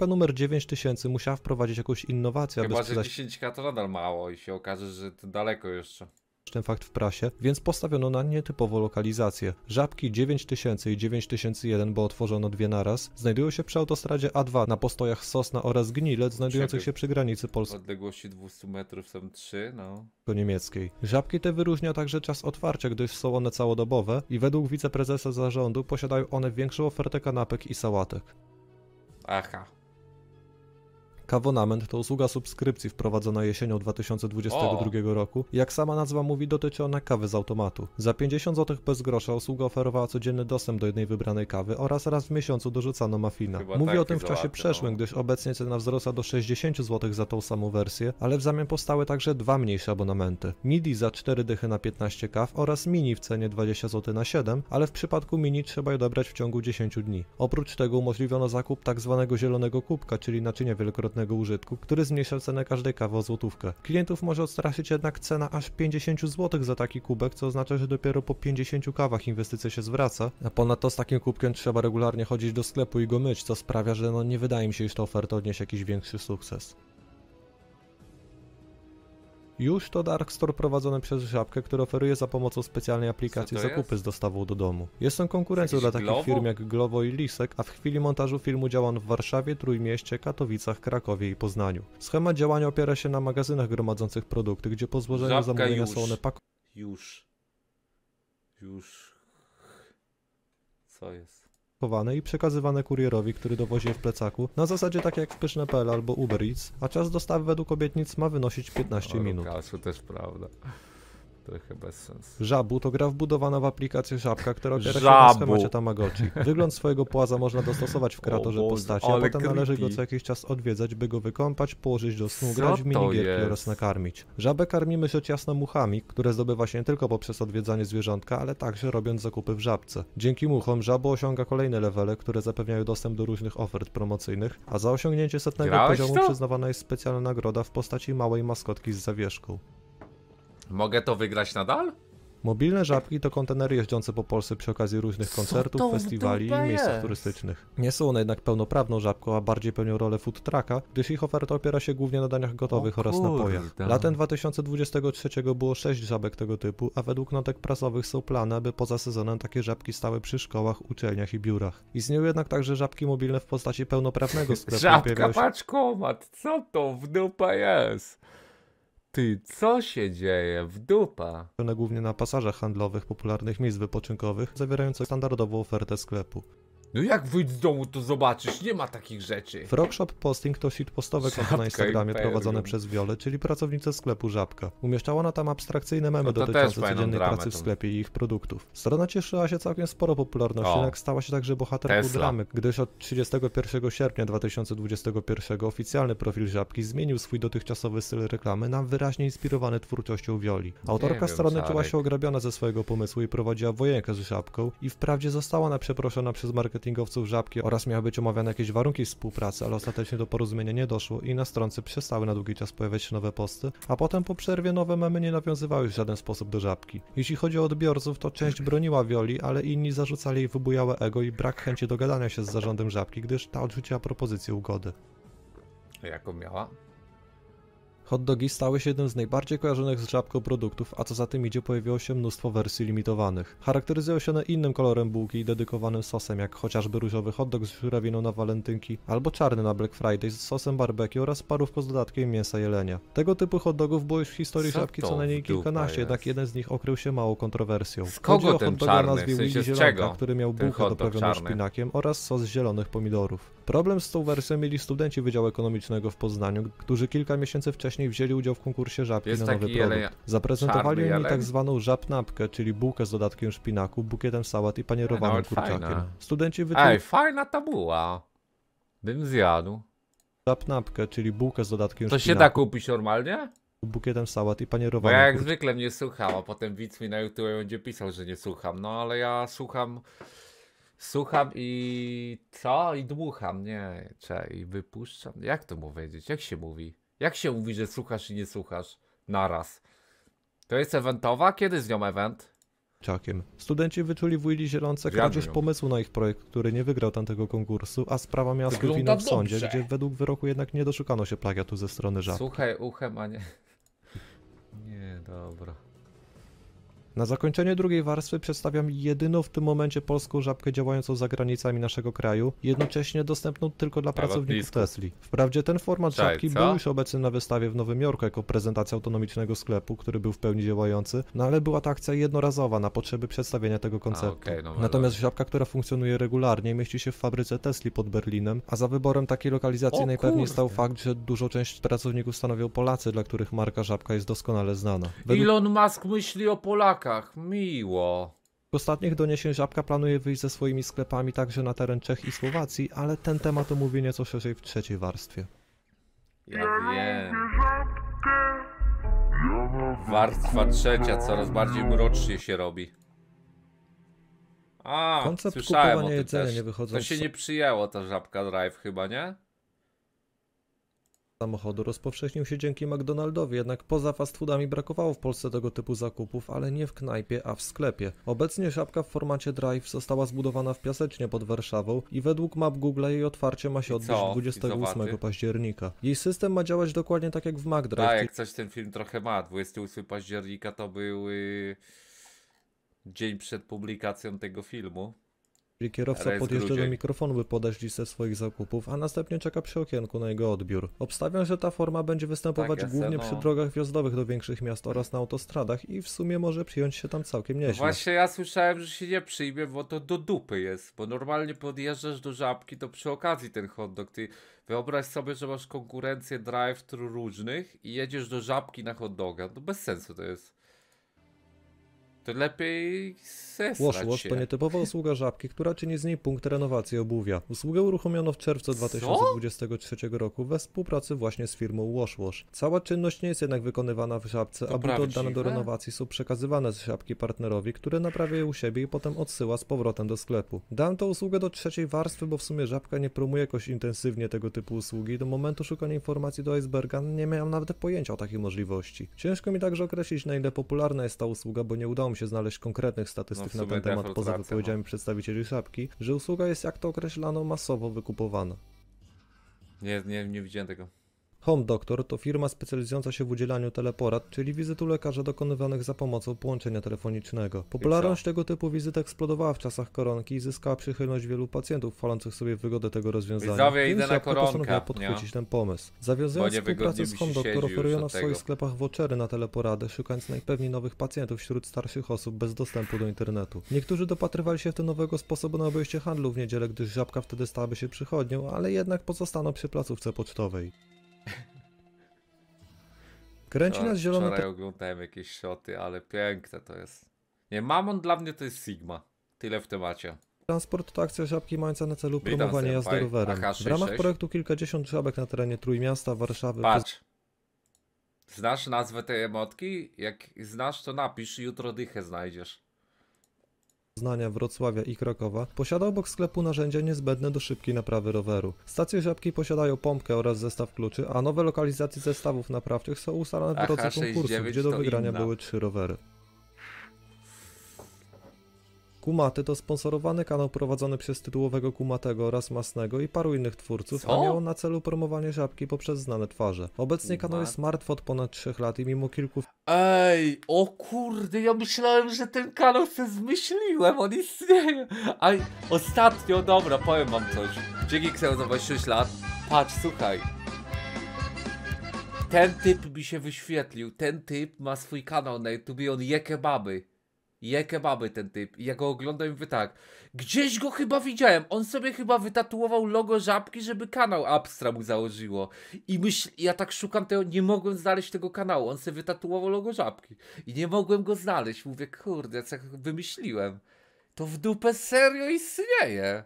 numer 9000 musiała wprowadzić jakąś innowację, Chyba, aby sprzedać... że 10k to nadal mało i się okaże, że to daleko jeszcze ten fakt w prasie, więc postawiono na nietypową lokalizację. Żabki 9000 i 9001, bo otworzono dwie naraz, znajdują się przy autostradzie A2 na postojach Sosna oraz Gnilec, znajdujących się przy granicy Polski. Odległości 200 metrów są trzy, no. Niemieckiej. Żabki te wyróżnia także czas otwarcia, gdyż są one całodobowe i według wiceprezesa zarządu posiadają one większą ofertę kanapek i sałatek. Aha. Kawonament to usługa subskrypcji wprowadzona jesienią 2022 o. roku. Jak sama nazwa mówi, dotyczy ona kawy z automatu. Za 50 zł bez grosza usługa oferowała codzienny dostęp do jednej wybranej kawy oraz raz w miesiącu dorzucano mafina. Chyba mówi tak o tym w czasie przeszłym, no. gdyż obecnie cena wzrosła do 60 zł za tą samą wersję, ale w zamian powstały także dwa mniejsze abonamenty. Midi za 4 dychy na 15 kaw oraz mini w cenie 20 zł na 7, ale w przypadku mini trzeba je dobrać w ciągu 10 dni. Oprócz tego umożliwiono zakup tak zwanego zielonego kubka, czyli naczynia wielokrotnego ponownego użytku, który zmniejsza cenę każdej kawy o złotówkę. Klientów może odstraszyć jednak cena aż 50 zł za taki kubek, co oznacza, że dopiero po 50 kawach inwestycja się zwraca, a ponadto z takim kubkiem trzeba regularnie chodzić do sklepu i go myć, co sprawia, że no nie wydaje mi się, iż ta oferta odniesie jakiś większy sukces. Już to Dark Store prowadzone przez Żabkę, który oferuje za pomocą specjalnej aplikacji zakupy z dostawą do domu. Jest on konkurencją dla takich Glovo? firm jak Glovo i Lisek, a w chwili montażu filmu działa on w Warszawie, Trójmieście, Katowicach, Krakowie i Poznaniu. Schemat działania opiera się na magazynach gromadzących produkty, gdzie po złożeniu Żabka zamówienia już. są one pakowane. Już. Już. Co jest? i przekazywane kurierowi, który dowozi je w plecaku, na zasadzie tak jak w pyszne.pl albo Uber Eats, a czas dostawy według obietnic ma wynosić 15 minut. Kasu też prawda. To bez sensu. Żabu to gra wbudowana w aplikację Żabka, która opiera się na schemacie Tamagotchi. Wygląd swojego płaza można dostosować w kreatorze o, postaci, a potem należy go co jakiś czas odwiedzać, by go wykąpać, położyć do snu, Co grać w minigierki oraz nakarmić. Żabę karmimy rzecz jasna muchami, które zdobywa się nie tylko poprzez odwiedzanie zwierzątka, ale także robiąc zakupy w Żabce. Dzięki muchom żabu osiąga kolejne levele, które zapewniają dostęp do różnych ofert promocyjnych, a za osiągnięcie setnego Grałeś poziomu to? przyznawana jest specjalna nagroda w postaci małej maskotki z zawieszką. Mogę to wygrać nadal? Mobilne żabki to kontenery jeżdżące po Polsce przy okazji różnych koncertów, festiwali i miejsc turystycznych. Nie są one jednak pełnoprawną żabką, a bardziej pełnią rolę food trucka, gdyż ich oferta opiera się głównie na daniach gotowych o oraz kurde. napojach. Latem 2023 było 6 żabek tego typu, a według notek prasowych są plany, aby poza sezonem takie żabki stały przy szkołach, uczelniach i biurach. Istnieją jednak także żabki mobilne w postaci pełnoprawnego sklepu. Żabka się... paczkomat, co to w dupa jest? Ty, co się dzieje? W dupa. One głównie na pasażach handlowych popularnych miejsc wypoczynkowych, zawierających standardową ofertę sklepu. No jak wyjść z domu, to zobaczysz, nie ma takich rzeczy. Frogshop Posting to sheet postowe konto na Instagramie prowadzone przez Wiolę, czyli pracownicę sklepu Żabka. Umieszczała ona tam abstrakcyjne memy no dotyczące codziennej pracy w sklepie i ich produktów. Strona cieszyła się całkiem sporo popularnością, o. jak stała się także bohaterką Tesla. dramy, gdyż od 31 sierpnia 2021 oficjalny profil Żabki zmienił swój dotychczasowy styl reklamy na wyraźnie inspirowany twórczością Wioli. Autorka wiem, strony czuła się ograbiona ze swojego pomysłu i prowadziła wojenkę z Żabką i wprawdzie została ona przeproszona przez markę marketingowców Żabki oraz miały być omawiane jakieś warunki współpracy, ale ostatecznie do porozumienia nie doszło i na stronce przestały na długi czas pojawiać się nowe posty, a potem po przerwie nowe memy nie nawiązywały w żaden sposób do Żabki. Jeśli chodzi o odbiorców, to część broniła Wioli, ale inni zarzucali jej wybujałe ego i brak chęci dogadania się z zarządem Żabki, gdyż ta odrzuciła propozycję ugody. Jaką miała? Hotdogi stały się jednym z najbardziej kojarzonych z żabką produktów, a co za tym idzie pojawiło się mnóstwo wersji limitowanych. Charakteryzują się one innym kolorem bułki i dedykowanym sosem, jak chociażby różowy hotdog z żurawiną na walentynki, albo czarny na Black Friday z sosem barbecue oraz parówką z dodatkiem mięsa jelenia. Tego typu hotdogów było już w historii co żabki co najmniej kilkanaście, jednak jeden z nich okrył się małą kontrowersją. Z kogo Chodzi o ten hotdoga czarny? w sensie Zielonka, który miał bułkę doprawioną szpinakiem oraz sos z zielonych pomidorów. Problem z tą wersją mieli studenci Wydziału Ekonomicznego w Poznaniu, którzy kilka miesięcy wcześniej wzięli udział w konkursie żabki Jest na nowy produkt. Jeleń. Zaprezentowali oni tak zwaną żabnapkę, czyli bułkę z dodatkiem szpinaku, bukietem sałat i panierowanym no, kurczakiem. Fajna. Studenci wytłum... Ej, fajna ta buła. Bym zjadł. Żabnapkę, czyli bułkę z dodatkiem to szpinaku. To się da kupić normalnie? Bukietem sałat i panierowanym Bo ja jak kurczakiem. zwykle mnie słucham, a potem widz mi na YouTube będzie pisał, że nie słucham. No ale ja słucham Słucham i co? I dmucham, nie, czy i wypuszczam. Jak to powiedzieć? Jak się mówi? Jak się mówi, że słuchasz i nie słuchasz naraz? To jest eventowa? Kiedy z nią event? Czakiem. Studenci wyczuli w Willi Zielonce kradzież pomysłu na ich projekt, który nie wygrał tamtego konkursu, a sprawa miała swój finał w sądzie, dobrze. gdzie według wyroku jednak nie doszukano się plagiatu ze strony żadnej. Słuchaj uchem, a nie... Nie, dobra. Na zakończenie drugiej warstwy przedstawiam jedyną w tym momencie polską żabkę działającą za granicami naszego kraju, jednocześnie dostępną tylko dla na pracowników lotnisku. Tesli. Wprawdzie ten format żabki co? był już obecny na wystawie w Nowym Jorku jako prezentacja autonomicznego sklepu, który był w pełni działający, no ale była ta akcja jednorazowa na potrzeby przedstawienia tego konceptu. A, okay, no Natomiast żabka, która funkcjonuje regularnie, mieści się w fabryce Tesli pod Berlinem, a za wyborem takiej lokalizacji o, najpewniej kurde. stał fakt, że dużą część pracowników stanowią Polacy, dla których marka żabka jest doskonale znana. Według... Elon Musk myśli o Polakach żabkach, miło. W ostatnich doniesień Żabka planuje wyjść ze swoimi sklepami także na teren Czech i Słowacji, ale ten temat omówię nieco szerzej w trzeciej warstwie. Ja wiem. Warstwa trzecia coraz bardziej mrocznie się robi. A, Koncept słyszałem o tym jedzenia też. nie wychodząc. To się nie przyjęło ta Żabka Drive chyba, nie? samochodu rozpowszechnił się dzięki McDonaldowi, jednak poza fast foodami brakowało w Polsce tego typu zakupów, ale nie w knajpie, a w sklepie. Obecnie szapka w formacie drive została zbudowana w Piasecznie pod Warszawą i według map Google jej otwarcie ma się odbyć 28 października. Jej system ma działać dokładnie tak jak w McDrive. Tak, jak coś ten film trochę ma. 28 października to był yy, dzień przed publikacją tego filmu. Czyli kierowca Rejs podjeżdża grudzień. do mikrofonu, by podać listę swoich zakupów, a następnie czeka przy okienku na jego odbiór. Obstawiam, że ta forma będzie występować Tak, głównie no. przy drogach wjazdowych do większych miast oraz na autostradach i w sumie może przyjąć się tam całkiem no nieźle. Właśnie ja słyszałem, że się nie przyjmie, bo to do dupy jest. Bo normalnie podjeżdżasz do żabki, to przy okazji ten hot dog. Ty wyobraź sobie, że masz konkurencję drive-thru różnych i jedziesz do żabki na hot doga. No bez sensu to jest. To lepiej zesrać Wash Wash to nietypowa usługa żabki, która czyni z niej punkt renowacji obuwia. Usługę uruchomiono w czerwcu 2023 Co? roku we współpracy właśnie z firmą Wash Wash. Cała czynność nie jest jednak wykonywana w żabce, to a buty oddane do renowacji są przekazywane z żabki partnerowi, który naprawia je u siebie i potem odsyła z powrotem do sklepu. Dam tę usługę do trzeciej warstwy, bo w sumie żabka nie promuje jakoś intensywnie tego typu usługi. Do momentu szukania informacji do Iceberga nie miałem nawet pojęcia o takiej możliwości. Ciężko mi także określić na ile popularna jest ta usługa, bo nie udało udało mi się znaleźć konkretnych statystyk no na ten temat poza wypowiedziami no. przedstawicieli Szapki, że usługa jest jak to określano masowo wykupowana. Nie, nie, nie widziałem tego. Home Doctor to firma specjalizująca się w udzielaniu teleporad, czyli wizyt u lekarza dokonywanych za pomocą połączenia telefonicznego. Popularność tego typu wizyt eksplodowała w czasach koronki i zyskała przychylność wielu pacjentów chwalących sobie wygodę tego rozwiązania. Widzowie, Więc idę na koronkę. podchwycić ten pomysł. Zawiązując współpracę z Home Doctor oferują na swoich sklepach vouchery na teleporadę, szukając najpewniej nowych pacjentów wśród starszych osób bez dostępu do internetu. Niektórzy dopatrywali się w tym nowego sposobu na obejście handlu w niedzielę, gdyż żabka wtedy stałaby się przychodnią, ale jednak pozostaną przy placówce pocztowej. Kręci nas zielony... Wczoraj oglądałem jakieś shoty, ale piękne to jest. Nie, Mamon dla mnie to jest Sigma. Tyle w temacie. Transport to akcja żabki mająca na celu promowanie jazdy rowerem. W ramach projektu kilkadziesiąt szabek na terenie Trójmiasta, Warszawy... Patrz. Znasz nazwę tej emotki? Jak znasz, to napisz i jutro dychę znajdziesz. Poznania, Wrocławia i Krakowa posiada obok sklepu narzędzia niezbędne do szybkiej naprawy roweru. Stacje żabki posiadają pompkę oraz zestaw kluczy, a nowe lokalizacje zestawów naprawczych są ustalane w drodze konkursu, gdzie do wygrania były trzy rowery. Kumaty to sponsorowany kanał prowadzony przez tytułowego Kumatego oraz Masnego i paru innych twórców, Co? a miał na celu promowanie żabki poprzez znane twarze. Obecnie kanał jest martwy od ponad 3 lat i mimo kilku... Ej, o kurde, ja myślałem, że ten kanał się zmyśliłem, on istnieje. Aj, ostatnio, dobra, powiem wam coś. Dzięki Xeonowi 6 lat. Patrz, słuchaj. Ten typ mi się wyświetlił, ten typ ma swój kanał na YouTube i on je kebaby je kebaby ten typ. I ja go oglądam i mówię tak, gdzieś go chyba widziałem, on sobie chyba wytatuował logo Żabki, żeby kanał Abstra mu założyło. I myśl, ja tak szukam tego, nie mogłem znaleźć tego kanału, on sobie wytatuował logo Żabki. I nie mogłem go znaleźć, mówię, kurde, co wymyśliłem. To w dupę serio istnieje.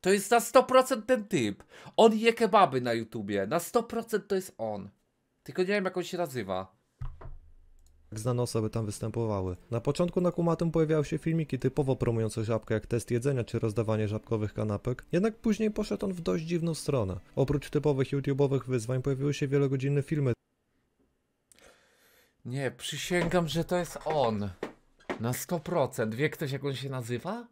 To jest na 100% ten typ. On je kebaby na YouTubie. Na 100% to jest on. Tylko nie wiem, jak on się nazywa jak znane osoby tam występowały. Na początku na Kumatym pojawiały się filmiki typowo promujące żabkę, jak test jedzenia czy rozdawanie żabkowych kanapek, jednak później poszedł on w dość dziwną stronę. Oprócz typowych YouTube'owych wyzwań pojawiły się wielogodzinne filmy. Nie, przysięgam, że to jest on. Na 100%. Wie ktoś jak on się nazywa?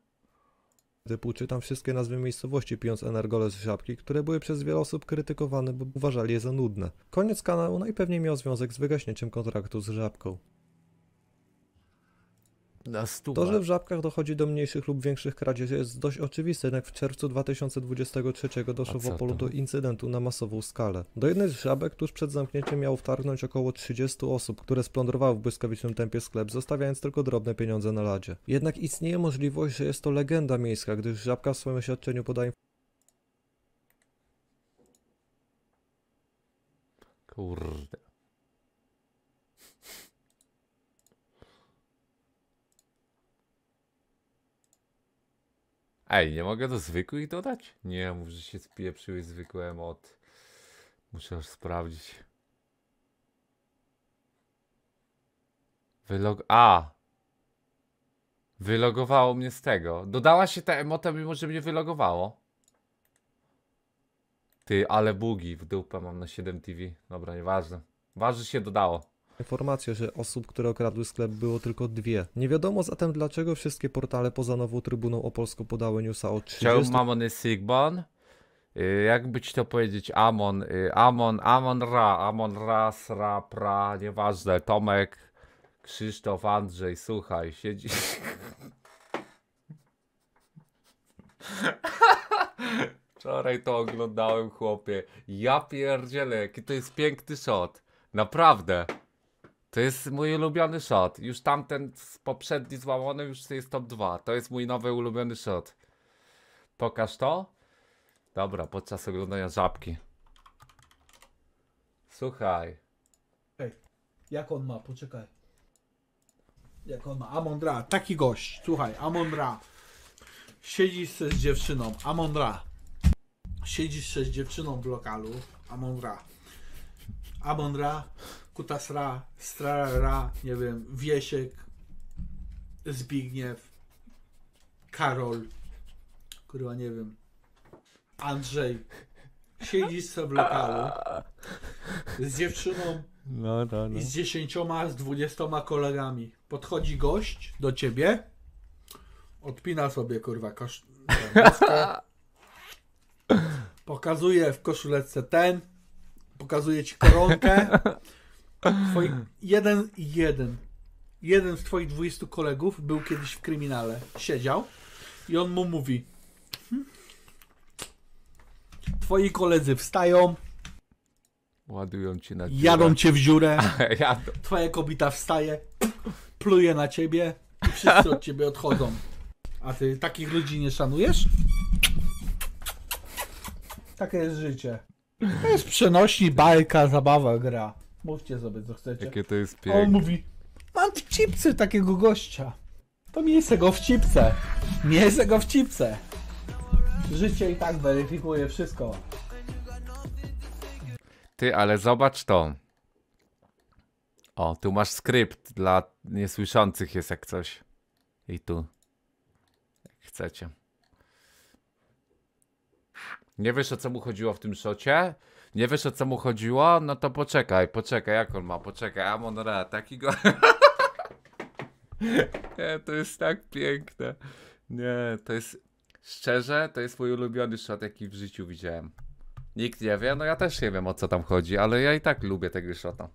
typu czytam wszystkie nazwy miejscowości pijąc energole z żabki, które były przez wiele osób krytykowane, bo uważali je za nudne. Koniec kanału najpewniej miał związek z wygaśnięciem kontraktu z żabką. To, że w Żabkach dochodzi do mniejszych lub większych kradzieży jest dość oczywiste, jednak w czerwcu 2023 doszło w Opolu do incydentu na masową skalę. Do jednej z Żabek tuż przed zamknięciem miało wtargnąć około 30 osób, które splądrowały w błyskawicznym tempie sklep, zostawiając tylko drobne pieniądze na ladzie. Jednak istnieje możliwość, że jest to legenda miejska, gdyż Żabka w swoim oświadczeniu podaje Kurde. Ej, nie mogę do zwykłych dodać? Nie, może się spieprzyły zwykłe od. Muszę już sprawdzić. Wylog... A! Wylogowało mnie z tego. Dodała się ta emota, mimo że mnie wylogowało. Ty, ale bugi w dupę mam na 7 TV. Dobra, nieważne. Waży się dodało. Informację, że osób, które okradły sklep było tylko dwie. Nie wiadomo zatem dlaczego wszystkie portale poza Nową Trybuną Opolską podały newsa o 30... Czemu Mamon jest Sigban? Y, Jakby ci to powiedzieć, Amon, y, Amon, Amon Ra, Amon Ra, Sra, Pra, nieważne, Tomek, Krzysztof, Andrzej, słuchaj, siedzi... Wczoraj to oglądałem, chłopie. Ja pierdzielę, jaki to jest piękny shot. Naprawdę. To jest mój ulubiony shot. Już tamten poprzedni złamany już jest top 2. To jest mój nowy ulubiony shot. Pokaż to. Dobra, podczas oglądania żabki. Słuchaj. Ej, jak on ma? Poczekaj. Jak on ma? Amondra, taki gość. Słuchaj, Amondra. Siedzisz z dziewczyną. Amondra. Siedzisz z dziewczyną w lokalu. Amondra. Amondra Kutasra, Strara, nie wiem, Wiesiek, Zbigniew, Karol, kurwa nie wiem, Andrzej. Siedzisz sobie w lokalu z dziewczyną no, no, no. i z dziesięcioma, z dwudziestoma kolegami. Podchodzi gość do ciebie, odpina sobie kurwa kosz... pokazuje w koszuletce ten, pokazuje ci koronkę, Twoi, jeden, jeden. Jeden z twoich 20 kolegów był kiedyś w kryminale. Siedział i on mu mówi: hm, Twoi koledzy wstają. Ładują ci na dziurę. Jadą cię w dziurę. Jadą. Twoja kobieta wstaje, pluje na ciebie i wszyscy od ciebie odchodzą. A ty takich ludzi nie szanujesz? Takie jest życie. To jest przenośni, bajka, zabawa, gra. Mówcie sobie, co chcecie. Jakie to jest piękne. On mówi, mam w cipce takiego gościa. To miejsce go w cipce. Miejsce go w cipce. Życie i tak weryfikuje wszystko. Ty, ale zobacz to. O, tu masz skrypt dla niesłyszących jest jak coś. I tu. Jak chcecie. Nie wiesz o co mu chodziło w tym szocie? nie wiesz o co mu chodziło? No to poczekaj, poczekaj, jak on ma, poczekaj, Amon Ra, taki go... nie, to jest tak piękne. Nie, to jest... Szczerze, to jest mój ulubiony shot, jaki w życiu widziałem. Nikt nie wie, no ja też nie wiem o co tam chodzi, ale ja i tak lubię tego shota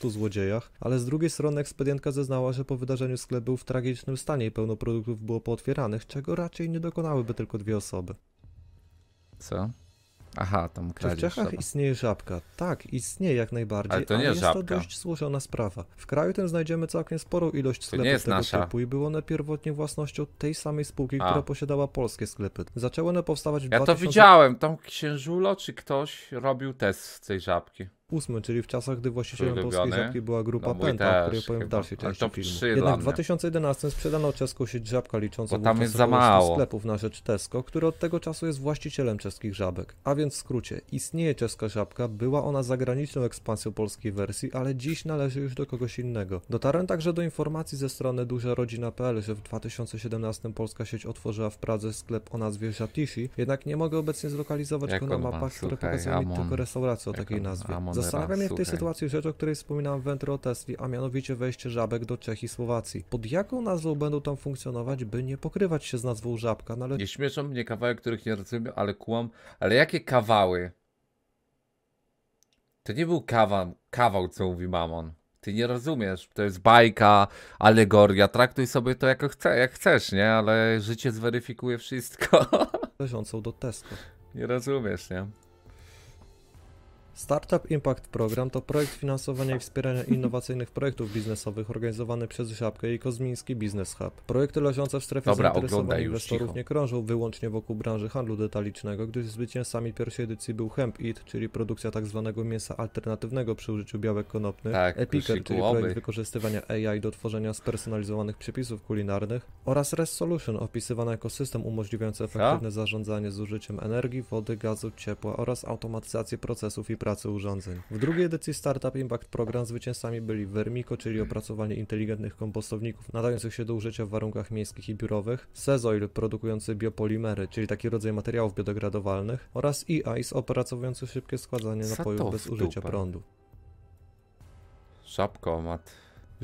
tu złodziejach, ale z drugiej strony ekspedientka zeznała, że po wydarzeniu sklep był w tragicznym stanie i pełno produktów było pootwieranych, czego raczej nie dokonałyby tylko dwie osoby. Co? Aha, tam kradzież. Czy w Czechach żaba. istnieje żabka? Tak, istnieje jak najbardziej, ale, to nie ale jest żabka. to dość złożona sprawa. W kraju tym znajdziemy całkiem sporą ilość sklepów tego nasza. typu i było one pierwotnie własnością tej samej spółki, A. która posiadała polskie sklepy. Zaczęły one powstawać w Ja 2000... to widziałem, tam księżulo czy ktoś robił test z tej żabki. 2008, czyli w czasach, gdy właścicielem polskiej żabki była grupa no, Penta, o której chyba. powiem w dalszej części filmu. Jednak w 2011 sprzedano czeską sieć żabka liczącą Bo tam jest za mało. sklepów na rzecz Tesco, który od tego czasu jest właścicielem czeskich żabek. A więc w skrócie, istnieje czeska żabka, była ona zagraniczną ekspansją polskiej wersji, ale dziś należy już do kogoś innego. Dotarłem także do informacji ze strony rodzina.pl, że w 2017 polska sieć otworzyła w Pradze sklep o nazwie Żatishi, jednak nie mogę obecnie zlokalizować go na mapach, ma, które pokazują mi tylko restaurację o takiej nazwie. Amon Zastanawiam się w tej sytuacji rzecz, o której wspominałem w Entry Tesli, a mianowicie wejście żabek do Czech i Słowacji. Pod jaką nazwą będą tam funkcjonować, by nie pokrywać się z nazwą żabka, no ale... Nie śmieszą mnie kawały, których nie rozumiem, ale kłam. Ale jakie kawały? To nie był kawał, kawał, co mówi Mamon. Ty nie rozumiesz, to jest bajka, alegoria, traktuj sobie to jako chce, jak chcesz, nie? Ale życie zweryfikuje wszystko. Leżącą do Tesco. Nie rozumiesz, nie? Startup Impact Program to projekt finansowania i wspierania innowacyjnych projektów biznesowych organizowany przez Żabkę i Kozmiński Business Hub. Projekty leżące w strefie Dobra, zainteresowań inwestorów nie krążą wyłącznie wokół branży handlu detalicznego, gdyż zwycięzcami pierwszej edycji był Hemp Eat, czyli produkcja tzw. Tak mięsa alternatywnego przy użyciu białek konopnych, tak, Epiker, czyli projekt wykorzystywania AI do tworzenia spersonalizowanych przepisów kulinarnych oraz Rest Solution, opisywany jako system umożliwiający efektywne zarządzanie zużyciem energii, wody, gazu, ciepła oraz automatyzację procesów i pracy urządzeń. W drugiej edycji Startup Impact Program zwycięzcami byli Vermico, czyli opracowanie inteligentnych kompostowników nadających się do użycia w warunkach miejskich i biurowych, Sezoil produkujący biopolimery, czyli taki rodzaj materiałów biodegradowalnych oraz e-ice opracowujący szybkie składanie napojów bez użycia prądu. Szapko, mat.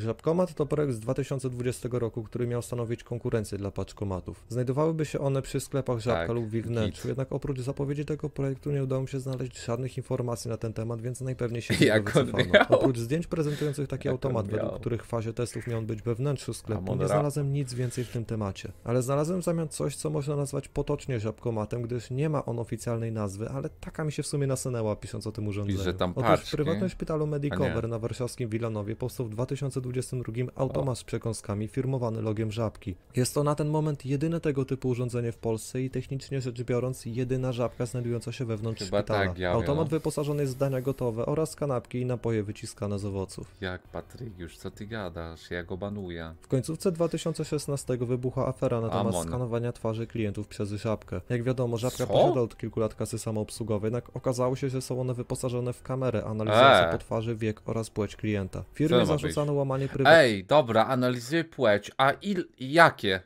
Żabkomat to projekt z 2020 roku, który miał stanowić konkurencję dla paczkomatów. Znajdowałyby się one przy sklepach Żabka tak, lub w ich wnętrzu, jednak oprócz zapowiedzi tego projektu nie udało mi się znaleźć żadnych informacji na ten temat, więc najpewniej się nie wycofano. Oprócz zdjęć prezentujących taki Jak automat, według których w fazie testów miał być we wnętrzu sklepu, nie znalazłem nic więcej w tym temacie. Ale znalazłem w zamian coś, co można nazwać potocznie Żabkomatem, gdyż nie ma on oficjalnej nazwy, ale taka mi się w sumie nasunęła pisząc o tym urządzeniu. Pisze tam paczki. Otóż w prywatnym szpitalu Medicover na warszawskim Wilanowie powstał w 2020 2022 automat z przekąskami firmowany logiem Żabki. Jest to na ten moment jedyne tego typu urządzenie w Polsce i technicznie rzecz biorąc jedyna Żabka znajdująca się wewnątrz Chyba szpitala. Tak, ja automat wyposażony jest w dania gotowe oraz kanapki i napoje wyciskane z owoców. Jak Patryk, już co ty gadasz? Ja go banuję. W końcówce 2016 wybuchła afera na temat Amon. skanowania twarzy klientów przez Żabkę. Jak wiadomo, Żabka co? posiada od kilku lat kasy samoobsługowe, jednak okazało się, że są one wyposażone w kamerę analizującą eee. po twarzy wiek oraz płeć klienta. Firmie zarzucano łamanie Zachowanie Ej, dobra, analizuję płeć. A il, jakie?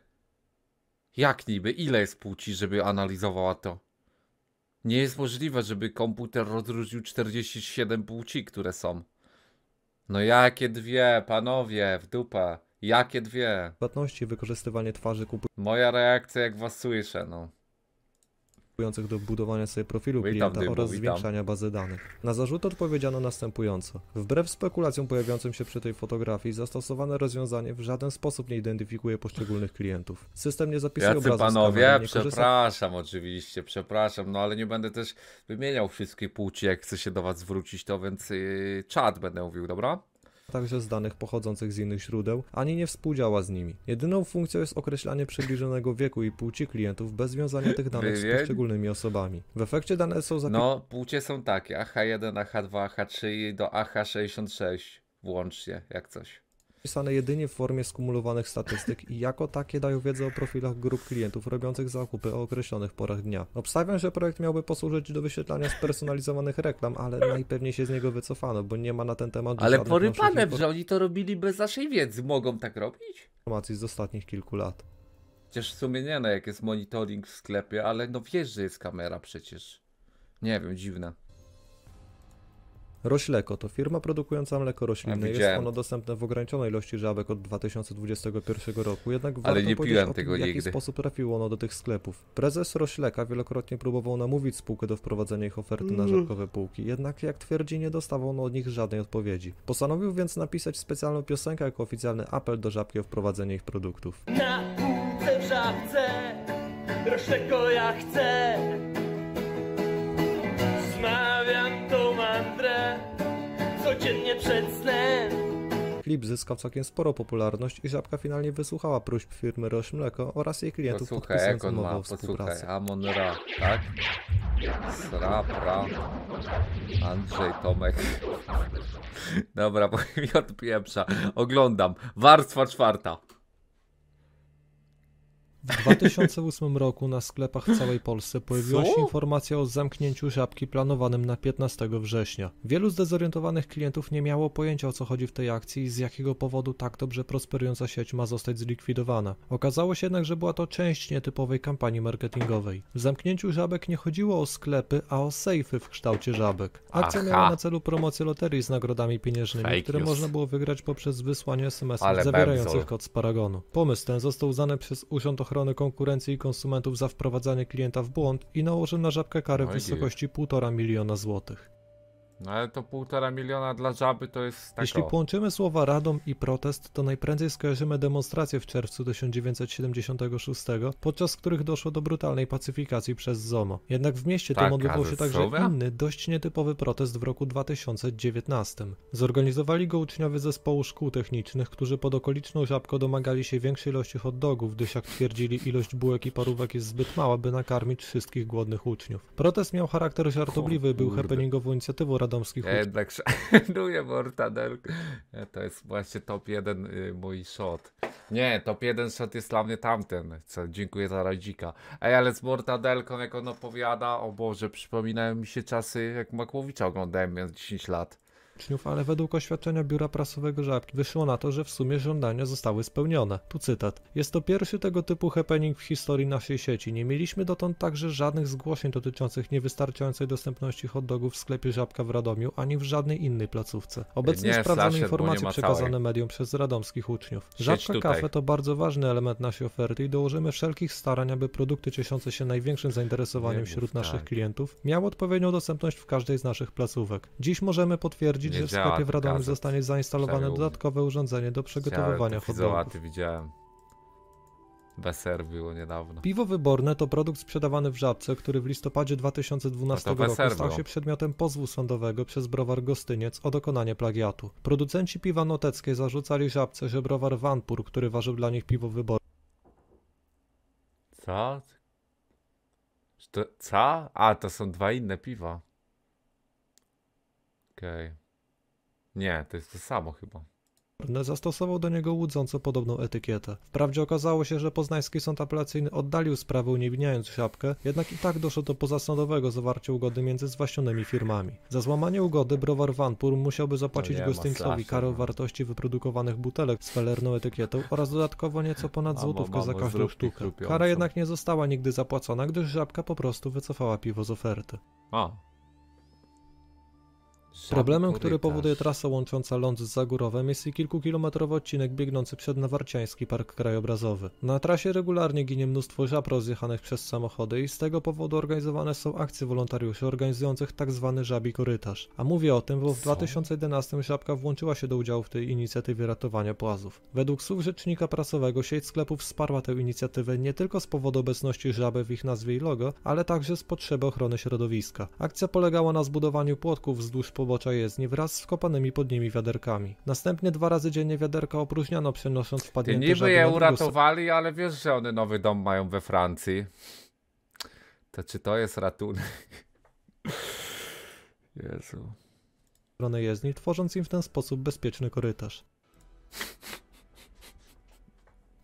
Jak niby? Ile jest płci, żeby analizowała to? Nie jest możliwe, żeby komputer rozróżnił 47 płci, które są. No jakie dwie, panowie, w dupę. Jakie dwie? Płatności, wykorzystywanie twarzy, kupu... Moja reakcja, jak was słyszę, no do budowania sobie profilu klienta oraz witam. zwiększania bazy danych. Na zarzut odpowiedziano następująco. Wbrew spekulacjom pojawiającym się przy tej fotografii, zastosowane rozwiązanie w żaden sposób nie identyfikuje poszczególnych klientów. System nie zapisuje Jacy obrazu panowie, przepraszam korzysta... oczywiście, przepraszam, no ale nie będę też wymieniał wszystkie płci, jak chcę się do was zwrócić, to więc yy, czat będę mówił, dobra? także z danych pochodzących z innych źródeł, ani nie współdziała z nimi. Jedyną funkcją jest określanie przybliżonego wieku i płci klientów bez związania tych danych z poszczególnymi osobami. W efekcie dane są zakreślone. No, płcie są takie: AH1, AH2, AH3 do AH66 włącznie, jak coś pisane jedynie w formie skumulowanych statystyk i jako takie dają wiedzę o profilach grup klientów robiących zakupy o określonych porach dnia. Obstawiam, że projekt miałby posłużyć do wyświetlania spersonalizowanych reklam, ale najpewniej się z niego wycofano, bo nie ma na ten temat Ale porypane, że oni to robili bez naszej wiedzy, mogą tak robić? Informacji z ostatnich kilku lat. Chociaż w sumie nie no, jak jest monitoring w sklepie, ale no wiesz, że jest kamera przecież. Nie wiem, dziwne. Rośleko to firma produkująca mleko roślinne. jest ono dostępne w ograniczonej ilości żabek od 2021 roku, jednak Ale nie powiedzieć o tym, w jaki nigdy. sposób trafiło ono do tych sklepów. Prezes Rośleka wielokrotnie próbował namówić spółkę do wprowadzenia ich oferty mm. na żabkowe półki, jednak jak twierdzi nie dostawał od nich żadnej odpowiedzi. Postanowił więc napisać specjalną piosenkę jako oficjalny apel do żabki o wprowadzenie ich produktów. Na półce w żabce, Rośleko ja chcę, smawiam codziennie przed snem. Klip zyskał całkiem sporo popularność i żabka finalnie wysłuchała próśb firmy Roche Mleko oraz jej klientów posłuchaj, podpisując umowę ma, o Amon Ra, tak? Sra, pra, Andrzej, Tomek. Dobra, bo mi odpieprza. Oglądam. Warstwa czwarta. W 2008 roku na sklepach w całej Polsce pojawiła się informacja o zamknięciu żabki planowanym na 15 września. Wielu zdezorientowanych klientów nie miało pojęcia o co chodzi w tej akcji i z jakiego powodu tak dobrze prosperująca sieć ma zostać zlikwidowana. Okazało się jednak, że była to część nietypowej kampanii marketingowej. W zamknięciu żabek nie chodziło o sklepy, a o sejfy w kształcie żabek. Akcja Aha. miała na celu promocję loterii z nagrodami pieniężnymi, Fake które news. można było wygrać poprzez wysłanie SMS-ów zawierających kod z paragonu. Pomysł ten został uznany przez Urząd Ochrony Ochrony Konkurencji i Konsumentów za wprowadzanie klienta w błąd i nałożył na Żabkę karę w no wysokości 1,5 miliona złotych. No ale to półtora miliona dla żaby to jest tak Jeśli połączymy słowa radom i protest, to najprędzej skojarzymy demonstrację w czerwcu 1976, podczas których doszło do brutalnej pacyfikacji przez ZOMO. Jednak w mieście Taka tym odbywał się także inny, dość nietypowy protest w roku 2019. Zorganizowali go uczniowie zespołu szkół technicznych, którzy pod okoliczną żabką domagali się większej ilości hotdogów, gdyż jak twierdzili ilość bułek i parówek jest zbyt mała, by nakarmić wszystkich głodnych uczniów. Protest miał charakter żartobliwy, był happeningową inicjatywą radomski chód. E, no Jednak szanuję mortadelkę. E, to jest właśnie top jeden y, mój shot. Nie, top jeden shot jest dla mnie tamten. Co, dziękuję za radzika. Ej, ale z mortadelką, jak on opowiada, o Boże, przypominają mi się czasy, jak Makłowicza oglądałem miałem 10 lat uczniów, ale według oświadczenia biura prasowego Żabki wyszło na to, że w sumie żądania zostały spełnione. Tu cytat. Jest to pierwszy tego typu happening w historii naszej sieci. Nie mieliśmy dotąd także żadnych zgłoszeń dotyczących niewystarczającej dostępności hotdogów w sklepie Żabka w Radomiu, ani w żadnej innej placówce. Obecnie nie, sprawdzamy informacje przekazane całej. mediom przez radomskich uczniów. Żabka Kafe to bardzo ważny element naszej oferty i dołożymy wszelkich starań, aby produkty cieszące się największym zainteresowaniem nie wśród naszych tak. klientów miały odpowiednią dostępność w każdej z naszych placówek. Dziś możemy potwierdzić, potwierdzić, że w sklepie w Radomiu gazet. zostanie zainstalowane Przerób. dodatkowe urządzenie do przygotowywania hotdogów. widziałem. Weser było niedawno. Piwo wyborne to produkt sprzedawany w Żabce, który w listopadzie 2012 roku stał się przedmiotem pozwu sądowego przez browar Gostyniec o dokonanie plagiatu. Producenci piwa noteckie zarzucali Żabce, że browar Wanpur, który ważył dla nich piwo wyborne. Co? To, co? A, to są dwa inne piwa. Okej. Okay. Nie, to jest to samo chyba. Zastosował do niego łudząco podobną etykietę. Wprawdzie okazało się, że poznański sąd apelacyjny oddalił sprawę uniewinniając siapkę, jednak i tak doszło do pozasądowego zawarcia ugody między zwaśnionymi firmami. Za złamanie ugody browar Vanpur musiałby zapłacić no karę wartości wyprodukowanych butelek z felerną etykietą oraz dodatkowo nieco ponad złotówkę za każdą sztukę. Kara jednak nie została nigdy zapłacona, gdyż żabka po prostu wycofała piwo z oferty. A, Problemem, który powoduje trasa łącząca ląd z Zagórowem jest i kilkukilometrowy odcinek biegnący przed Nawarciański Park Krajobrazowy. Na trasie regularnie ginie mnóstwo żab rozjechanych przez samochody i z tego powodu organizowane są akcje wolontariuszy organizujących tzw. Tak żabi korytarz. A mówię o tym, bo w Co? 2011 żabka włączyła się do udziału w tej inicjatywie ratowania płazów. Według słów rzecznika prasowego sieć sklepów wsparła tę inicjatywę nie tylko z powodu obecności żaby w ich nazwie i logo, ale także z potrzeby ochrony środowiska. Akcja polegała na zbudowaniu płotków wzdłuż pobocza jezdni wraz z wkopanymi pod nimi wiaderkami. Następnie dwa razy dziennie wiaderka opróżniano, przenosząc wpadnięte Niby je uratowali, ale wiesz, że one nowy dom mają we Francji. To czy to jest ratunek? Jezu. Jezdni, tworząc im w ten sposób bezpieczny korytarz.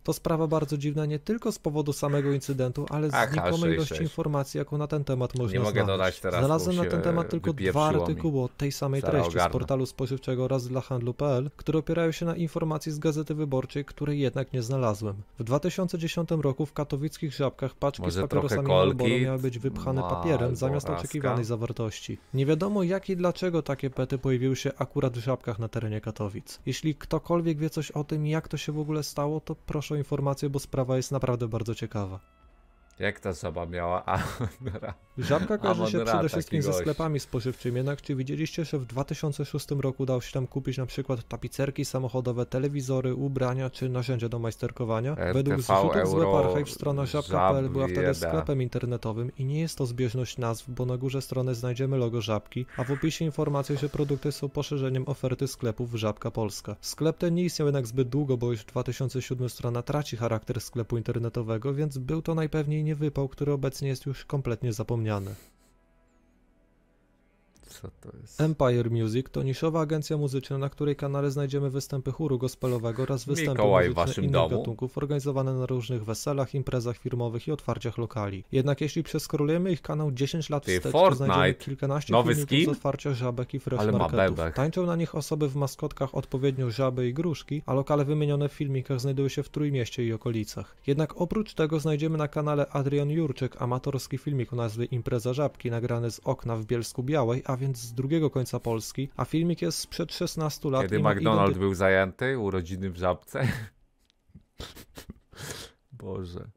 To sprawa bardzo dziwna nie tylko z powodu samego incydentu, ale z Aha, znikomej ilości informacji, jaką na ten temat można nie znaleźć. Mogę dodać teraz, Znalazłem na ten temat tylko dwa artykuły o tej samej treści ogarnę. z portalu spożywczego oraz dla handlu.pl, które opierają się na informacji z Gazety Wyborczej, której jednak nie znalazłem. W 2010 roku w katowickich Żabkach paczki Może z papierosami wyboru miały być wypchane Ma, papierem zamiast raska. oczekiwanej zawartości. Nie wiadomo jak i dlaczego takie pety pojawiły się akurat w Żabkach na terenie Katowic. Jeśli ktokolwiek wie coś o tym, jak to się w ogóle stało, to proszę o informację, bo sprawa jest naprawdę bardzo ciekawa. Jak ta osoba miała Amora? Żabka kojarzy się przede wszystkim ze sklepami spożywczymi, jednak czy widzieliście, że w 2006 roku dał się tam kupić na przykład tapicerki samochodowe, telewizory, ubrania czy narzędzia do majsterkowania? RTV, Według zrzutów z WebArchive strona żabka.pl była wtedy sklepem internetowym i nie jest to zbieżność nazw, bo na górze strony znajdziemy logo żabki, a w opisie informacje, że produkty są poszerzeniem oferty sklepów Żabka Polska. Sklep ten nie istniał jednak zbyt długo, bo już w 2007 strona traci charakter sklepu internetowego, więc był to najpewniej nie wypał, który obecnie jest już kompletnie zapomniany. Co to jest? Empire Music to niszowa agencja muzyczna, na której kanale znajdziemy występy chóru gospelowego oraz występy Mikołaj muzyczne innych domu? gatunków organizowane na różnych weselach, imprezach firmowych i otwarciach lokali. Jednak jeśli przeskrolujemy ich kanał 10 lat Ty, wstecz, to znajdziemy kilkanaście Nowy filmików skin? z otwarcia żabek i fresh Ale marketów. Tańczą na nich osoby w maskotkach odpowiednio żaby i gruszki, a lokale wymienione w filmikach znajdują się w Trójmieście i okolicach. Jednak oprócz tego znajdziemy na kanale Adrian Jurczyk amatorski filmik o nazwie Impreza Żabki, nagrany z okna w Bielsku Białej, a więc z drugiego końca Polski, a filmik jest sprzed 16 lat. Kiedy McDonald był zajęty, urodziny w żabce? Boże.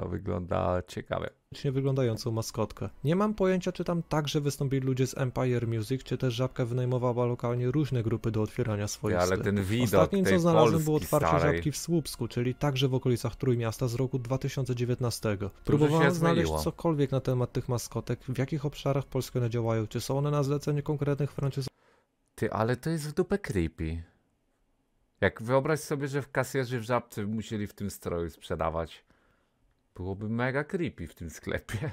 To wygląda ciekawie. Wyglądającą maskotkę. Nie mam pojęcia, czy tam także wystąpili ludzie z Empire Music, czy też żabka wynajmowała lokalnie różne grupy do otwierania swoich Ale ten widok Ostatnim, co znalazłem, Polski było otwarcie starej. żabki w Słupsku, czyli także w okolicach Trójmiasta z roku 2019. Próbowałem znaleźć zmieniło. cokolwiek na temat tych maskotek, w jakich obszarach polskie one działają, czy są one na zlecenie konkretnych franczyz. Ty, ale to jest w dupę creepy. Jak wyobraź sobie, że w kasjerzy w żabce musieli w tym stroju sprzedawać. Byłoby mega creepy w tym sklepie.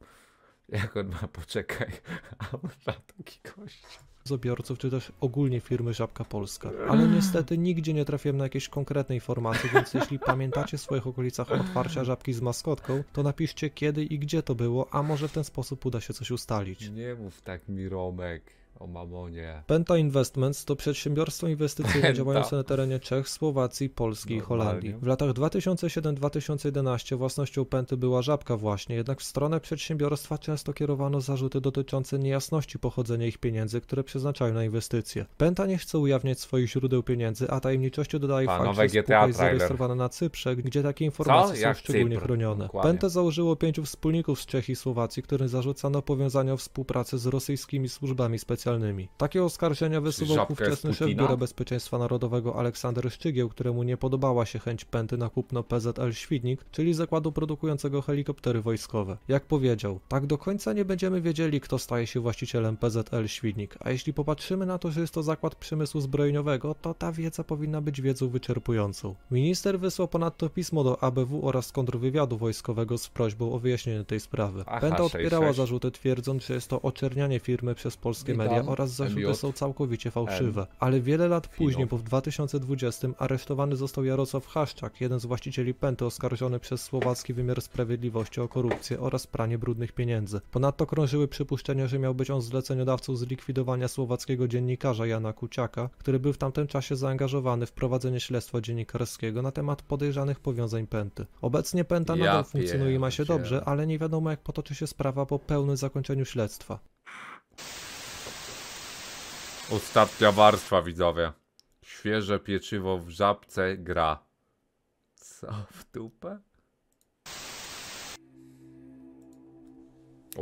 Jak on ma, poczekaj, a on ma taki gość zobiorców, czy też ogólnie firmy Żabka Polska. Ale niestety nigdzie nie trafiłem na jakieś konkretnej informacji, więc jeśli pamiętacie w swoich okolicach otwarcia Żabki z maskotką, to napiszcie kiedy i gdzie to było, a może w ten sposób uda się coś ustalić. Nie mów tak mi, Romek. O mamonie. Penta Investments to przedsiębiorstwo inwestycyjne Penta. działające na terenie Czech, Słowacji, Polski i Holandii. W latach 2007-2011 własnością Penty była Żabka właśnie, jednak w stronę przedsiębiorstwa często kierowano zarzuty dotyczące niejasności pochodzenia ich pieniędzy, które przeznaczają na inwestycje. Penta nie chce ujawniać swoich źródeł pieniędzy, a tajemniczością dodaje Panowe fakt, że spółka GTA jest zarejestrowana na Cyprze, gdzie takie informacje Co? są Jak szczególnie Cypr? chronione. Dokładnie. Penta założyło pięciu wspólników z Czech i Słowacji, którym zarzucano powiązania współpracy z rosyjskimi służbami specjalnymi takie oskarżenia wysuwał ówczesny szef Biura Bezpieczeństwa Narodowego Aleksander Szczygieł, któremu nie podobała się chęć pęty na kupno PZL Świdnik, czyli zakładu produkującego helikoptery wojskowe. Jak powiedział, tak do końca nie będziemy wiedzieli, kto staje się właścicielem PZL Świdnik, a jeśli popatrzymy na to, że jest to zakład przemysłu zbrojeniowego, to ta wiedza powinna być wiedzą wyczerpującą. Minister wysłał ponadto pismo do ABW oraz kontrwywiadu wojskowego z prośbą o wyjaśnienie tej sprawy. Aha, Pęta odpierała zarzuty twierdząc, że jest to oczernianie firmy przez polskie media oraz zarzuty są całkowicie fałszywe. Ale wiele lat później, po 2020, aresztowany został Jarosław Haszczak, jeden z właścicieli Penty oskarżony przez słowacki wymiar sprawiedliwości o korupcję oraz pranie brudnych pieniędzy. Ponadto krążyły przypuszczenia, że miał być on zleceniodawcą zlikwidowania słowackiego dziennikarza Jana Kuciaka, który był w tamtym czasie zaangażowany w prowadzenie śledztwa dziennikarskiego na temat podejrzanych powiązań Penty. Obecnie Penta nadal funkcjonuje i ma się dobrze, ale nie wiadomo jak potoczy się sprawa po pełnym zakończeniu śledztwa. Ostatnia warstwa, widzowie. Świeże pieczywo w żabce gra. Co w dupę?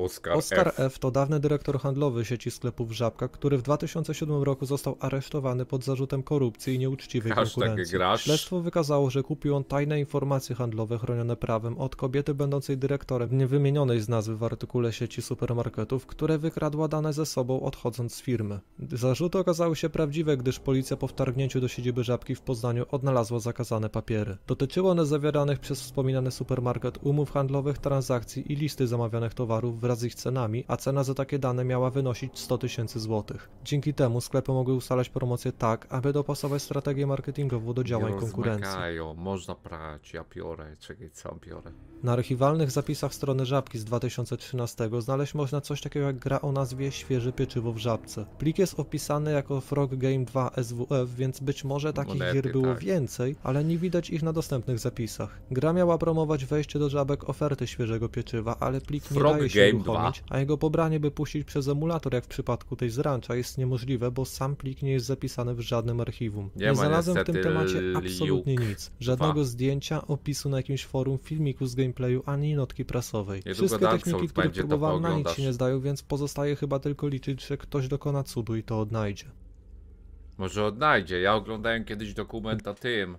Oskar, F. F. to dawny dyrektor handlowy sieci sklepów Żabka, który w 2007 roku został aresztowany pod zarzutem korupcji i nieuczciwej Hashtag konkurencji. Grasz. Śledztwo wykazało, że kupił on tajne informacje handlowe chronione prawem od kobiety będącej dyrektorem niewymienionej z nazwy w artykule sieci supermarketów, które wykradła dane ze sobą odchodząc z firmy. Zarzuty okazały się prawdziwe, gdyż policja po wtargnięciu do siedziby Żabki w Poznaniu odnalazła zakazane papiery. Dotyczyły one zawieranych przez wspominany supermarket umów handlowych, transakcji i listy zamawianych towarów w wraz z ich cenami, a cena za takie dane miała wynosić 100 tysięcy złotych. Dzięki temu sklepy mogły ustalać promocje tak, aby dopasować strategię marketingową do działań Nie konkurencji. Rozmagają. Można prać, ja biorę, czekaj, co biorę. Na archiwalnych zapisach strony Żabki z 2013 znaleźć można coś takiego jak gra o nazwie Świeże Pieczywo w Żabce. Plik jest opisany jako Frog Game 2 SWF, więc być może takich Monety, gier było tak. więcej, ale nie widać ich na dostępnych zapisach. Gra miała promować wejście do żabek oferty świeżego pieczywa, ale plik Frog nie daje się Game 2. a jego pobranie by puścić przez emulator, jak w przypadku tej z Rancha, jest niemożliwe, bo sam plik nie jest zapisany w żadnym archiwum. Nie, nie znalazłem w tym temacie absolutnie nic. Żadnego zdjęcia, opisu na jakimś forum, filmiku z gameplayu, ani notki prasowej. Wszystkie techniki, które próbowałem na nic się nie zdają, więc pozostaje chyba tylko liczyć, że ktoś dokona cudu i to odnajdzie. Może odnajdzie. Ja oglądałem kiedyś dokument o tym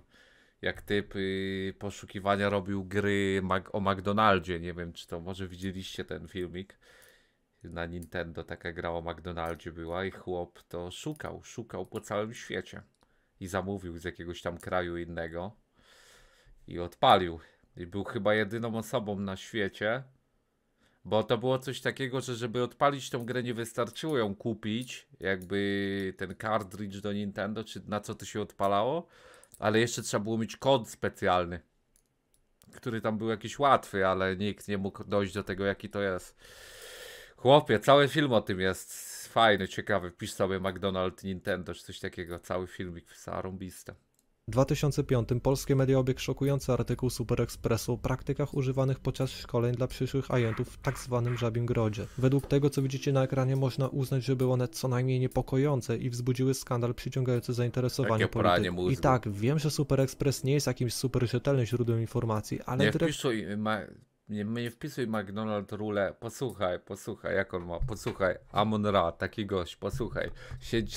jak typ y, poszukiwania robił gry o McDonaldzie. Nie wiem, czy to może widzieliście ten filmik. Na Nintendo taka gra o McDonaldzie była i chłop to szukał, szukał po całym świecie. I zamówił z jakiegoś tam kraju innego i odpalił. I był chyba jedyną osobą na świecie, bo to było coś takiego, że żeby odpalić tą grę nie wystarczyło ją kupić, jakby ten cartridge do Nintendo, czy na co to się odpalało, ale jeszcze trzeba było mieć kod specjalny, który tam był jakiś łatwy, ale nikt nie mógł dojść do tego, jaki to jest. Chłopie, cały film o tym jest. Fajny, ciekawy. Pisz sobie McDonald's, Nintendo czy coś takiego. Cały filmik zarąbiste. 2005 polskie media obiegł szokujący artykuł Super Expressu o praktykach używanych podczas szkoleń dla przyszłych agentów w tak zwanym Żabim Grodzie. Według tego, co widzicie na ekranie, można uznać, że były one co najmniej niepokojące i wzbudziły skandal przyciągający zainteresowanie polityków. I tak, wiem, że Super Express nie jest jakimś super rzetelnym źródłem informacji, ale... ma nie, nie wpisuj McDonald Rule, posłuchaj, posłuchaj, jak on ma, posłuchaj, Amon Ra, taki gość, posłuchaj, siedzi,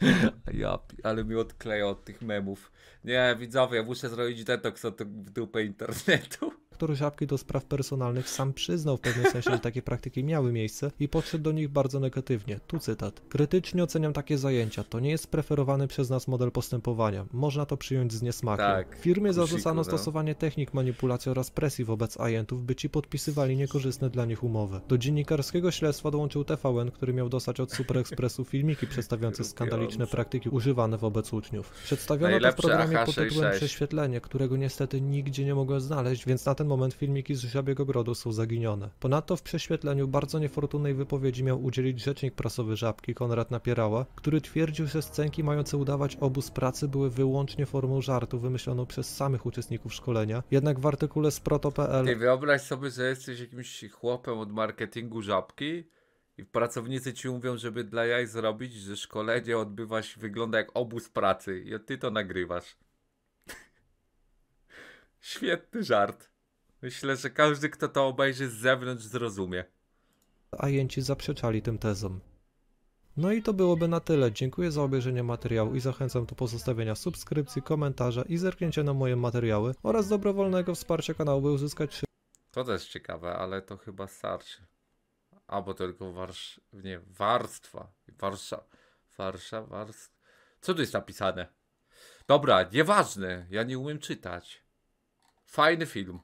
ja, ale mi odkleja od tych memów. Nie, widzowie, muszę zrobić detoks od dupy internetu który Żabki do spraw personalnych sam przyznał w pewnym sensie, że takie praktyki miały miejsce i podszedł do nich bardzo negatywnie. Tu cytat. Krytycznie oceniam takie zajęcia. To nie jest preferowany przez nas model postępowania. Można to przyjąć z niesmakiem. Tak, Firmie zarzucano no. stosowanie technik manipulacji oraz presji wobec ajentów, by ci podpisywali niekorzystne dla nich umowy. Do dziennikarskiego śledztwa dołączył TVN, który miał dostać od Super Expressu filmiki przedstawiające skandaliczne praktyki używane wobec uczniów. Przedstawiono Najlepsze to w programie pod tytułem Prześwietlenie, którego niestety nigdzie nie mogłem znaleźć, więc na ten ten moment filmiki z Żabiego Grodu są zaginione. Ponadto w prześwietleniu bardzo niefortunnej wypowiedzi miał udzielić rzecznik prasowy Żabki Konrad Napierała, który twierdził, że scenki mające udawać obóz pracy były wyłącznie formą żartu wymyśloną przez samych uczestników szkolenia, jednak w artykule z proto.pl... Ty wyobraź sobie, że jesteś jakimś chłopem od marketingu Żabki i pracownicy ci mówią, żeby dla jaj zrobić, że szkolenie odbywa się, wygląda jak obóz pracy i ty to nagrywasz. Świetny żart. Myślę, że każdy, kto to obejrzy z zewnątrz, zrozumie. Ajenci zaprzeczali tym tezom. No i to byłoby na tyle. Dziękuję za obejrzenie materiału i zachęcam do pozostawienia subskrypcji, komentarza i zerknięcia na moje materiały oraz dobrowolnego wsparcia kanału, by uzyskać... To też ciekawe, ale to chyba starczy. Albo tylko warsz... nie, warstwa. Warsza... Warsza... Warstwa. Co tu jest napisane? Dobra, nieważne. Ja nie umiem czytać. Fajny film.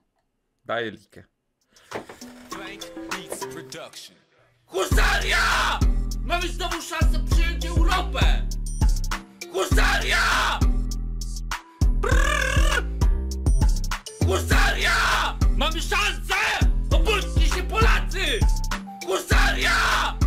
Daję likę. Husaria! Mamy znowu szansę przyjąć Europę! Husaria! Brrr! Husaria! Mamy szansę! Obudźcie się Polacy! Husaria!